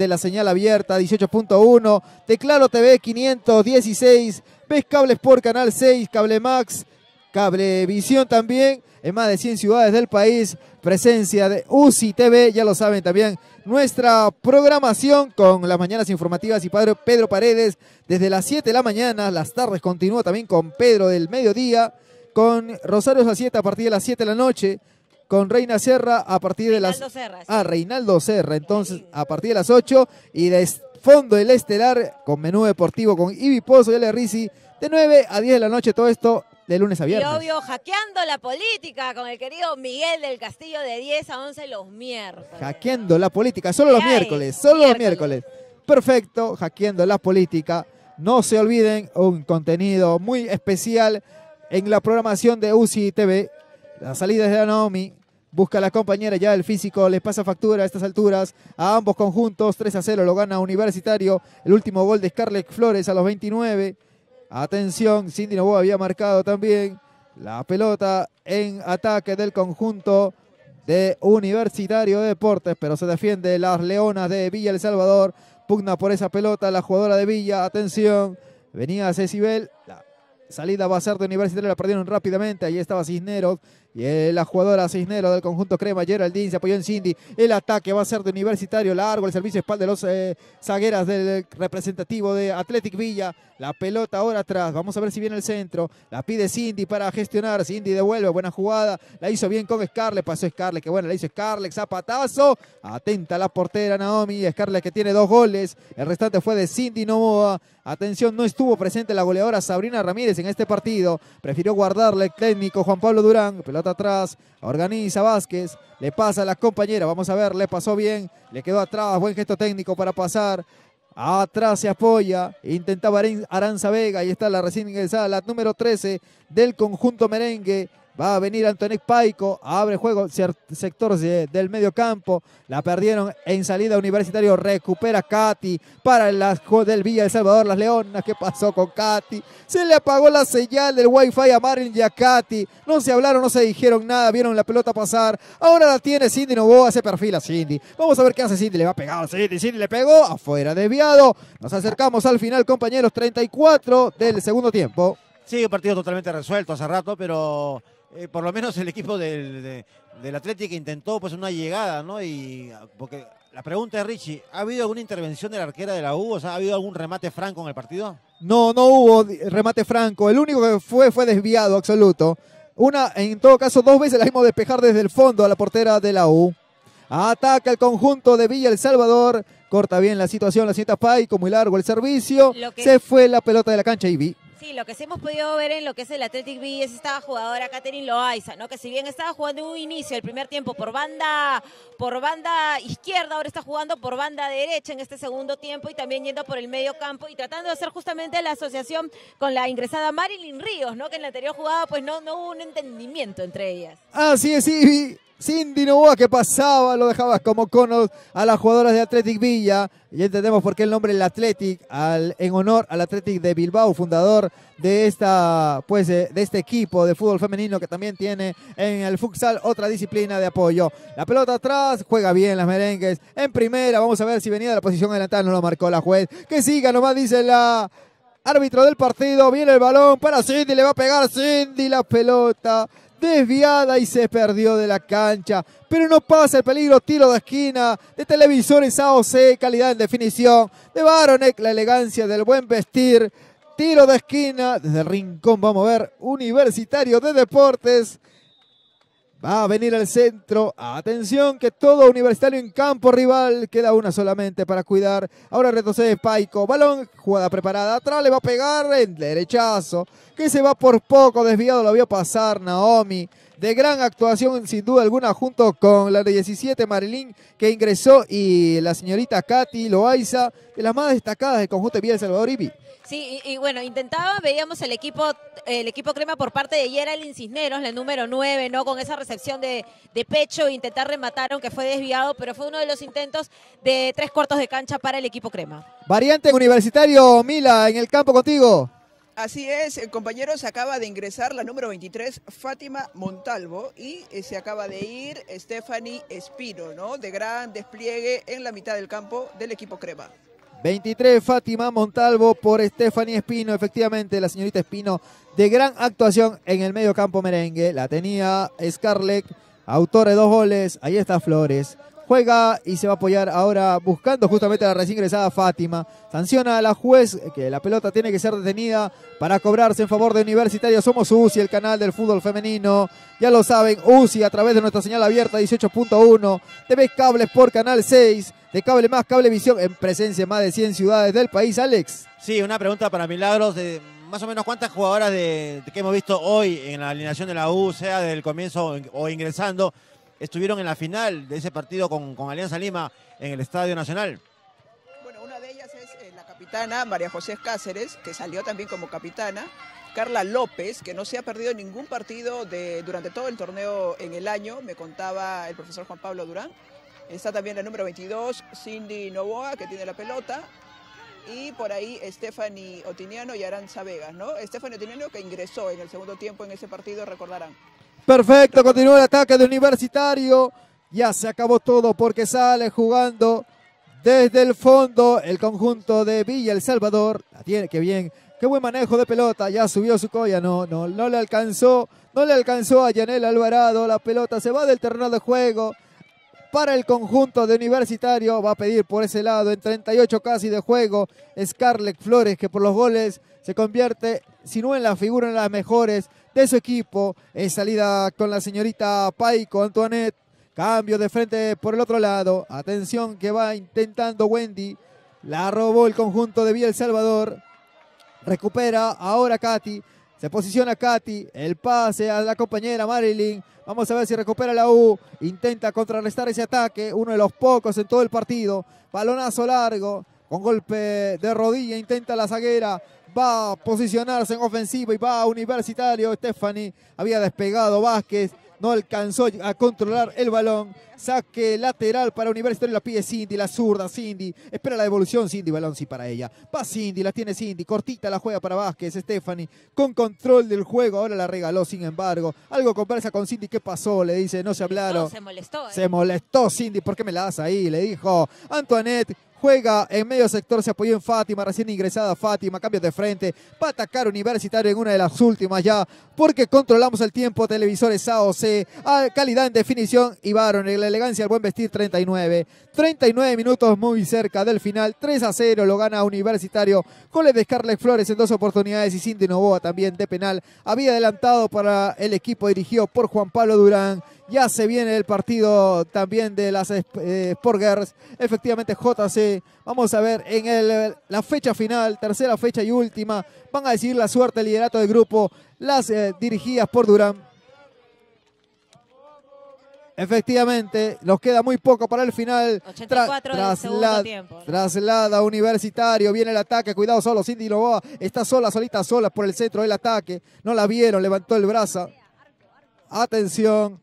la, señal abierta 18.1, Teclaro TV 516, Pescables Cables por Canal 6, Cable Max Cablevisión también, en más de 100 ciudades del país, presencia de UCI TV, ya lo saben también, nuestra programación con las mañanas informativas y Padre Pedro Paredes desde las 7 de la mañana, las tardes continúa también con Pedro del mediodía, con Rosario Sacieta a partir de las 7 de la noche, con Reina Serra a partir de las... Serra, ah, Reinaldo Serra, entonces a partir de las 8 y de fondo el estelar con menú deportivo con Ibi Pozo y LRC, de 9 a 10 de la noche todo esto de lunes a viernes. Y obvio, hackeando la política con el querido Miguel del Castillo de 10 a 11 los miércoles. Hackeando la política, solo los miércoles, solo los miércoles. Perfecto, hackeando la política. No se olviden un contenido muy especial en la programación de UCI TV. la salida de Naomi, busca a la compañera ya el físico, les pasa factura a estas alturas a ambos conjuntos, 3 a 0 lo gana Universitario, el último gol de Scarlett Flores a los 29. Atención, Cindy Novoa había marcado también la pelota en ataque del conjunto de Universitario Deportes, pero se defiende las Leonas de Villa El Salvador. Pugna por esa pelota, la jugadora de Villa, atención, venía Cecibel, la salida va a ser de Universitario, la perdieron rápidamente, ahí estaba Cisneros, y la jugadora Cisnero del conjunto Crema, Geraldine, se apoyó en Cindy. El ataque va a ser de Universitario, largo, el servicio espalda de los eh, zagueras del representativo de Athletic Villa. La pelota ahora atrás, vamos a ver si viene el centro. La pide Cindy para gestionar, Cindy devuelve, buena jugada. La hizo bien con Scarlett, pasó Scarlett, que buena. la hizo Scarlett, zapatazo. Atenta la portera Naomi, Scarlett que tiene dos goles. El restante fue de Cindy Novoa. Atención, no estuvo presente la goleadora Sabrina Ramírez en este partido. Prefirió guardarle el técnico Juan Pablo Durán. Pelota atrás, organiza Vázquez, le pasa a la compañera, vamos a ver, le pasó bien, le quedó atrás, buen gesto técnico para pasar, Atrás se apoya, intentaba Aranza Vega, y está la recién ingresada, la número 13 del conjunto merengue, Va a venir Antonio Paico, abre juego sector del medio campo. La perdieron en salida Universitario, recupera Katy para el juego del Villa El Salvador, las Leonas. ¿Qué pasó con Katy? Se le apagó la señal del Wi-Fi a Marín y a Katy. No se hablaron, no se dijeron nada, vieron la pelota pasar. Ahora la tiene Cindy Novoa, perfil a Cindy. Vamos a ver qué hace Cindy, le va a pegar a Cindy, Cindy le pegó, afuera desviado. Nos acercamos al final, compañeros, 34 del segundo tiempo. Sí, un partido totalmente resuelto hace rato, pero eh, por lo menos el equipo del, de, del Atlético intentó pues una llegada, ¿no? Y porque la pregunta es Richie, ¿ha habido alguna intervención de la arquera de la U? O ¿ha habido algún remate franco en el partido? No, no hubo remate franco. El único que fue fue desviado absoluto. Una, en todo caso, dos veces la vimos despejar desde el fondo a la portera de la U. Ataca el conjunto de Villa El Salvador. Corta bien la situación la cinta Pay, como muy largo el servicio. Se fue la pelota de la cancha y vi. Sí, lo que sí hemos podido ver en lo que es el Athletic B es esta jugadora Katherine Loaiza, ¿no? Que si bien estaba jugando un inicio el primer tiempo por banda, por banda izquierda, ahora está jugando por banda derecha en este segundo tiempo y también yendo por el medio campo y tratando de hacer justamente la asociación con la ingresada Marilyn Ríos, ¿no? Que en la anterior jugada pues no, no hubo un entendimiento entre ellas. Ah sí, sí. Cindy Novoa que pasaba, lo dejabas como conos a las jugadoras de Athletic Villa. Y entendemos por qué el nombre el Athletic, en honor al Athletic de Bilbao, fundador de, esta, pues, eh, de este equipo de fútbol femenino que también tiene en el futsal otra disciplina de apoyo. La pelota atrás, juega bien las merengues. En primera, vamos a ver si venía de la posición adelantada, no lo marcó la juez. Que siga, nomás dice la árbitro del partido, viene el balón para Cindy, le va a pegar Cindy la pelota, desviada y se perdió de la cancha. Pero no pasa el peligro, tiro de esquina, de televisores AOC, calidad en definición, de Baronek, la elegancia del buen vestir, tiro de esquina, desde el rincón vamos a ver, Universitario de Deportes, Va a venir al centro. Atención que todo universitario en campo rival. Queda una solamente para cuidar. Ahora retrocede Paico. Balón, jugada preparada. Atrás le va a pegar el derechazo. Que se va por poco desviado. Lo vio pasar Naomi. De gran actuación sin duda alguna junto con la de 17 Marilín que ingresó y la señorita Katy Loaiza. De las más destacadas del conjunto de Villa El Salvador Ibi. Sí, y, bueno, intentaba, veíamos el equipo, el equipo crema por parte de Yeralin Cisneros, la número 9, ¿no? Con esa recepción de, de pecho, intentar rematar, aunque fue desviado, pero fue uno de los intentos de tres cuartos de cancha para el equipo crema. Variante Universitario, Mila, en el campo contigo. Así es, el compañero se acaba de ingresar la número 23, Fátima Montalvo, y eh, se acaba de ir Stephanie Espino, ¿no? De gran despliegue en la mitad del campo del equipo Crema. 23 Fátima Montalvo por Stephanie Espino. Efectivamente, la señorita Espino de gran actuación en el medio campo merengue. La tenía Scarlett, autora de dos goles. Ahí está Flores. Juega y se va a apoyar ahora buscando justamente a la recién ingresada Fátima. Sanciona a la juez que la pelota tiene que ser detenida para cobrarse en favor de Universitario. Somos UCI, el canal del fútbol femenino. Ya lo saben, UCI a través de nuestra señal abierta 18.1. TV Cables por Canal 6 de Cable Más, Cablevisión, en presencia de más de 100 ciudades del país. Alex. Sí, una pregunta para Milagros. más o menos cuántas jugadoras de, que hemos visto hoy en la alineación de la U, sea del comienzo o ingresando, estuvieron en la final de ese partido con, Alianza Lima en el Estadio Nacional? Bueno, una de ellas es eh, la capitana María José Cáceres, que salió también como capitana. Carla López, que no se ha perdido ningún partido de, durante todo el torneo en el año, me contaba el profesor Juan Pablo Durán. Está también la número 22, Cindy Novoa, que tiene la pelota. Y por ahí Stephanie Otiniano y Aranza Vegas, ¿no? Stephanie Otiniano que ingresó en el segundo tiempo en ese partido, recordarán. Perfecto, continúa el ataque de Universitario. Ya se acabó todo porque sale jugando desde el fondo el conjunto de Villa El Salvador. La tiene, qué bien, qué buen manejo de pelota. Ya subió su colla, no, no, no le alcanzó. No le alcanzó a Yanel Alvarado. La pelota se va del terreno de juego para el conjunto de Universitario. Va a pedir por ese lado en 38 casi de juego Scarlett Flores, que por los goles se convierte, si no en la figura, en las mejores de su equipo. En salida con la señorita Paico Antoinette. Cambio de frente por el otro lado. Atención que va intentando Wendy. La robó el conjunto de Villa El Salvador. Recupera ahora Katy. Se posiciona Katy. El pase a la compañera Marilyn. Vamos a ver si recupera la U. Intenta contrarrestar ese ataque. Uno de los pocos en todo el partido. Balonazo largo. Con golpe de rodilla intenta la zaguera. Va a posicionarse en ofensiva y va a Universitario. Stephanie había despegado Vázquez no alcanzó a controlar el balón. Saque lateral para Universitario, la pide Cindy, la zurda Cindy, espera la devolución Cindy, balón sí para ella. Va Cindy, la tiene Cindy, cortita la juega para Vázquez, Stephanie, con control del juego, ahora la regaló sin embargo. Algo conversa con Cindy, ¿qué pasó? Le dice, no se hablaron. se molestó. ¿eh? Se molestó Cindy, ¿por qué me la das ahí? Le dijo Antoinette Juega en medio sector, se apoyó en Fátima, recién ingresada Fátima, cambios de frente. Va a atacar Universitario en una de las últimas ya, porque controlamos el tiempo, televisores AOC, calidad en definición y Baron, la elegancia, el buen vestir 39. 39 minutos muy cerca del final, 3 a 0 lo gana Universitario. Goles de Scarlett Flores en dos oportunidades y Cindy Novoa también de penal. Había adelantado para el equipo dirigido por Juan Pablo Durán ya se viene el partido también de las eh, Efectivamente, JC. Vamos a ver en la fecha final, tercera fecha y última. Van a decidir la suerte, el liderato del grupo. Las eh, dirigidas por Durán. Efectivamente, nos queda muy poco para el final. 84 Tra tiempo. Traslada universitario, viene el ataque, cuidado solo, Cindy Loboa está sola, solita, sola por el centro del ataque. No la vieron, levantó el brazo. Atención,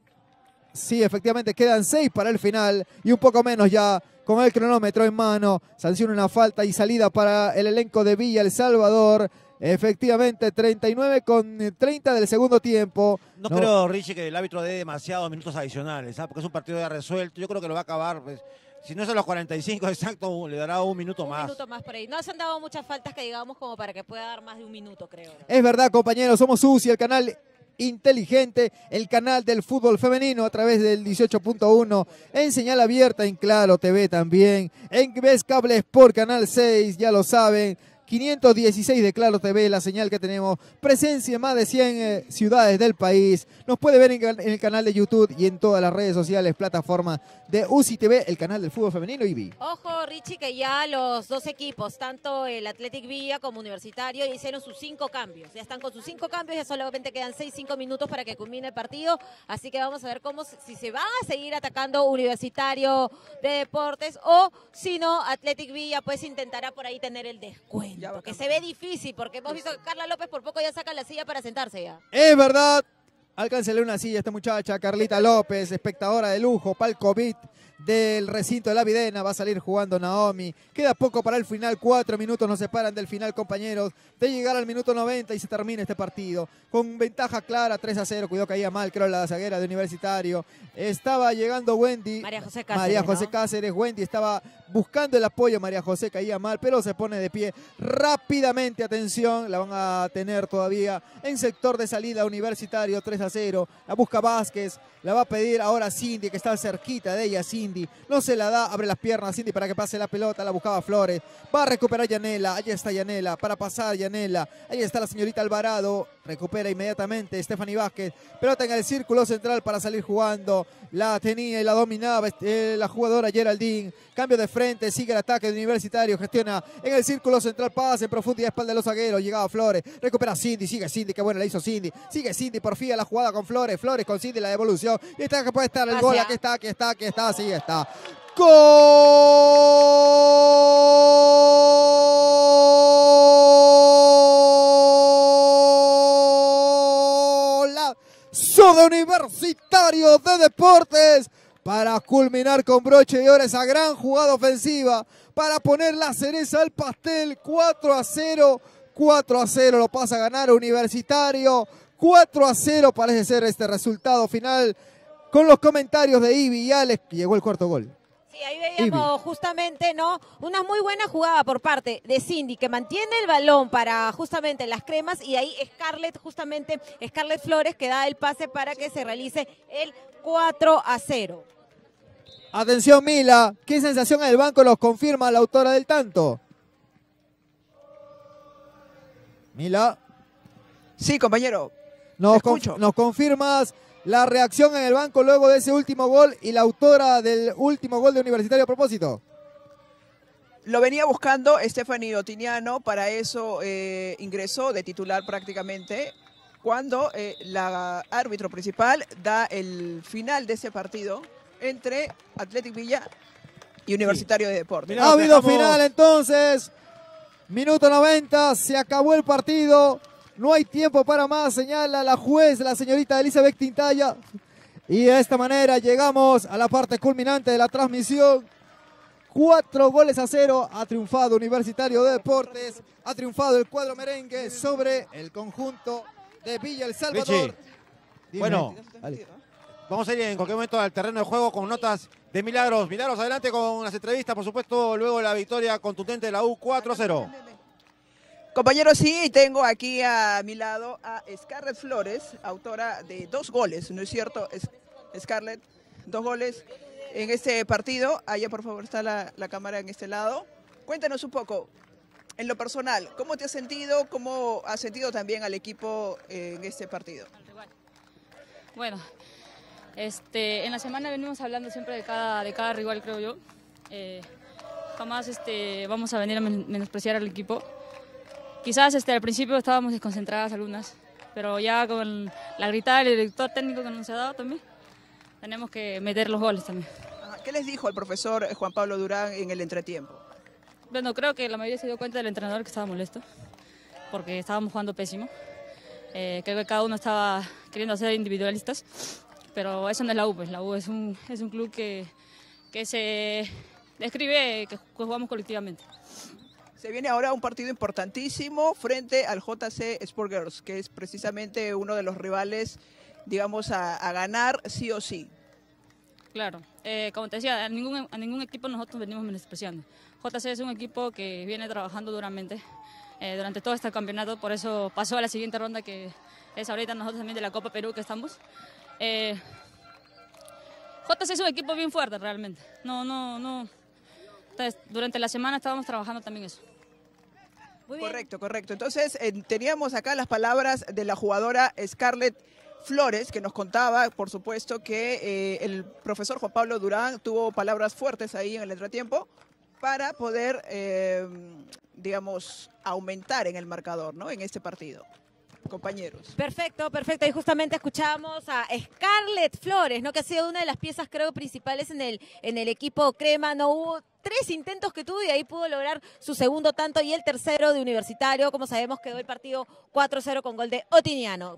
Sí, efectivamente, quedan seis para el final y un poco menos ya con el cronómetro en mano. Sanciona una falta y salida para el elenco de Villa El Salvador. Efectivamente, 39 con 30 del segundo tiempo. No, creo, Richie, que el árbitro dé demasiados minutos adicionales, ¿sabes? ¿ah? porque es un partido ya resuelto. Yo creo que lo va a acabar. Pues, si no es a los 45 exacto, le dará un minuto más. Un minuto más por ahí. No se han dado muchas faltas que digamos como para que pueda dar más de un minuto, creo. Es verdad, compañeros. Somos UCI, el canal inteligente, el canal del fútbol femenino a través del 18.1, en señal abierta, en Claro TV también, en vez Cable Sport, Canal 6, ya lo saben, 516 de Claro TV, la señal que tenemos. Presencia en más de 100 eh, ciudades del país. Nos puede ver en, el canal de YouTube y en todas las redes sociales, plataforma de UCI TV, el canal del fútbol femenino y vi. Ojo, Richie, que ya los dos equipos, tanto el Athletic Villa como Universitario, hicieron sus cinco cambios. Ya están con sus cinco cambios, ya solamente quedan seis, cinco minutos para que culmine el partido. Así que vamos a ver cómo, si se va a seguir atacando Universitario de Deportes o si no, Athletic Villa pues intentará por ahí tener el descuento. Porque se ve difícil, porque hemos visto que Carla López por poco ya saca la silla para sentarse ya. Es verdad. Alcáncele una silla a esta muchacha, Carlita López, espectadora de lujo, palco VIP del recinto de la Videna. Va a salir jugando Naomi. Queda poco para el final. Cuatro minutos nos separan del final, compañeros. De llegar al minuto 90 y se termina este partido. Con ventaja clara, 3 a 0. Cuidado, caía mal, creo, la zaguera de Universitario. Estaba llegando Wendy. María José Cáceres. Cáceres. Wendy estaba buscando el apoyo. María José caía mal, pero se pone de pie rápidamente. Atención, la van a tener todavía en sector de salida Universitario, 3 a 0. La busca Vázquez. La va a pedir ahora Cindy, que está cerquita de ella. Cindy Cindy No se la da, abre las piernas Cindy para que pase la pelota. La buscaba Flores. Va a recuperar Yanela. Ahí está Yanela. Para pasar Yanela. Ahí está la señorita Alvarado. Recupera inmediatamente Stephanie Vázquez. Pelota en el círculo central para salir jugando. La tenía y la dominaba este, eh, la jugadora Geraldine. Cambio de frente, sigue el ataque de Universitario. Gestiona en el círculo central. Pase en profundidad, espalda de los agueros, Llegaba Flores. Recupera Cindy, sigue Cindy. Qué buena la hizo Cindy. Sigue Cindy, porfía la jugada con Flores. Flores con Cindy, la devolución. Y está que puede estar el gol. Aquí está, aquí está, aquí está, sí está. ¡Gol! Universitario de Deportes para culminar con broche de oro esa gran jugada ofensiva, para poner la cereza al pastel, 4 a 0, 4 a 0 lo pasa a ganar Universitario, 4 a 0 parece ser este resultado final, con los comentarios de Ibi y Alex, llegó el cuarto gol. Y ahí veíamos justamente, ¿no? Una muy buena jugada por parte de Cindy, que mantiene el balón para justamente las cremas y ahí Scarlett, justamente Scarlett Flores, que da el pase para que se realice el 4 a 0. Atención Mila, qué sensación en el banco nos confirma la autora del tanto. Mila. Sí, compañero. nos confirmas la reacción en el banco luego de ese último gol y la autora del último gol de Universitario a propósito. Lo venía buscando Stephanie Otiniano, para eso eh, ingresó de titular prácticamente cuando el eh, árbitro principal da el final de ese partido entre Athletic Villa y Universitario de Deportes. ha habido final entonces, minuto 90, se acabó el partido. No hay tiempo para más, señala la juez, la señorita Elizabeth Tintaya. Y de esta manera llegamos a la parte culminante de la transmisión. Cuatro goles a cero ha triunfado Universitario de Deportes, ha triunfado el cuadro merengue sobre el conjunto de Villa El Salvador. bueno, vamos a ir en cualquier momento al terreno de juego con notas de Milagros. Milagros, adelante con las entrevistas, por supuesto, luego la victoria contundente de la U 4 a 0. Compañeros, sí, tengo aquí a mi lado a Scarlett Flores, autora de dos goles, ¿no es cierto, Scarlett? Dos goles en este partido. Allá, por favor, está la, cámara en este lado. Cuéntanos un poco, en lo personal, ¿cómo te has sentido? ¿Cómo has sentido también al equipo en este partido? Bueno, este, en la semana venimos hablando siempre de cada, de cada rival, creo yo. Eh, jamás este, vamos a venir a menospreciar al equipo. Quizás este, al principio estábamos desconcentradas algunas, pero ya con la gritada del director técnico que nos ha dado también, tenemos que meter los goles también. ¿Qué les dijo el profesor eh, Juan Pablo Durán en el entretiempo? Bueno, creo que la mayoría se dio cuenta del entrenador que estaba molesto, porque estábamos jugando pésimo. Eh, creo que cada uno estaba queriendo ser individualistas, pero eso no es la U, pues. la U es un, es un club que, que se describe que jugamos colectivamente. Se viene ahora un partido importantísimo frente al JC Sport Girls, que es precisamente uno de los rivales, digamos, a, ganar sí o sí. Claro, eh, como te decía, a ningún, equipo nosotros venimos menospreciando. JC es un equipo que viene trabajando duramente eh, durante todo este campeonato, por eso pasó a la siguiente ronda que es ahorita nosotros también de la Copa Perú que estamos. Eh, JC es un equipo bien fuerte realmente. No, no, no durante la semana estábamos trabajando también eso. Correcto, correcto. Entonces, eh, teníamos acá las palabras de la jugadora Scarlett Flores, que nos contaba, por supuesto, que eh, el profesor Juan Pablo Durán tuvo palabras fuertes ahí en el entretiempo para poder, eh, digamos, aumentar en el marcador, ¿no? En este partido compañeros. Perfecto, perfecto. Y justamente escuchamos a Scarlett Flores, ¿no? Que ha sido una de las piezas, creo, principales en el, en el equipo Crema. No hubo tres intentos que tuvo y ahí pudo lograr su segundo tanto y el tercero de universitario. Como sabemos, quedó el partido 4-0 con gol de Otiniano.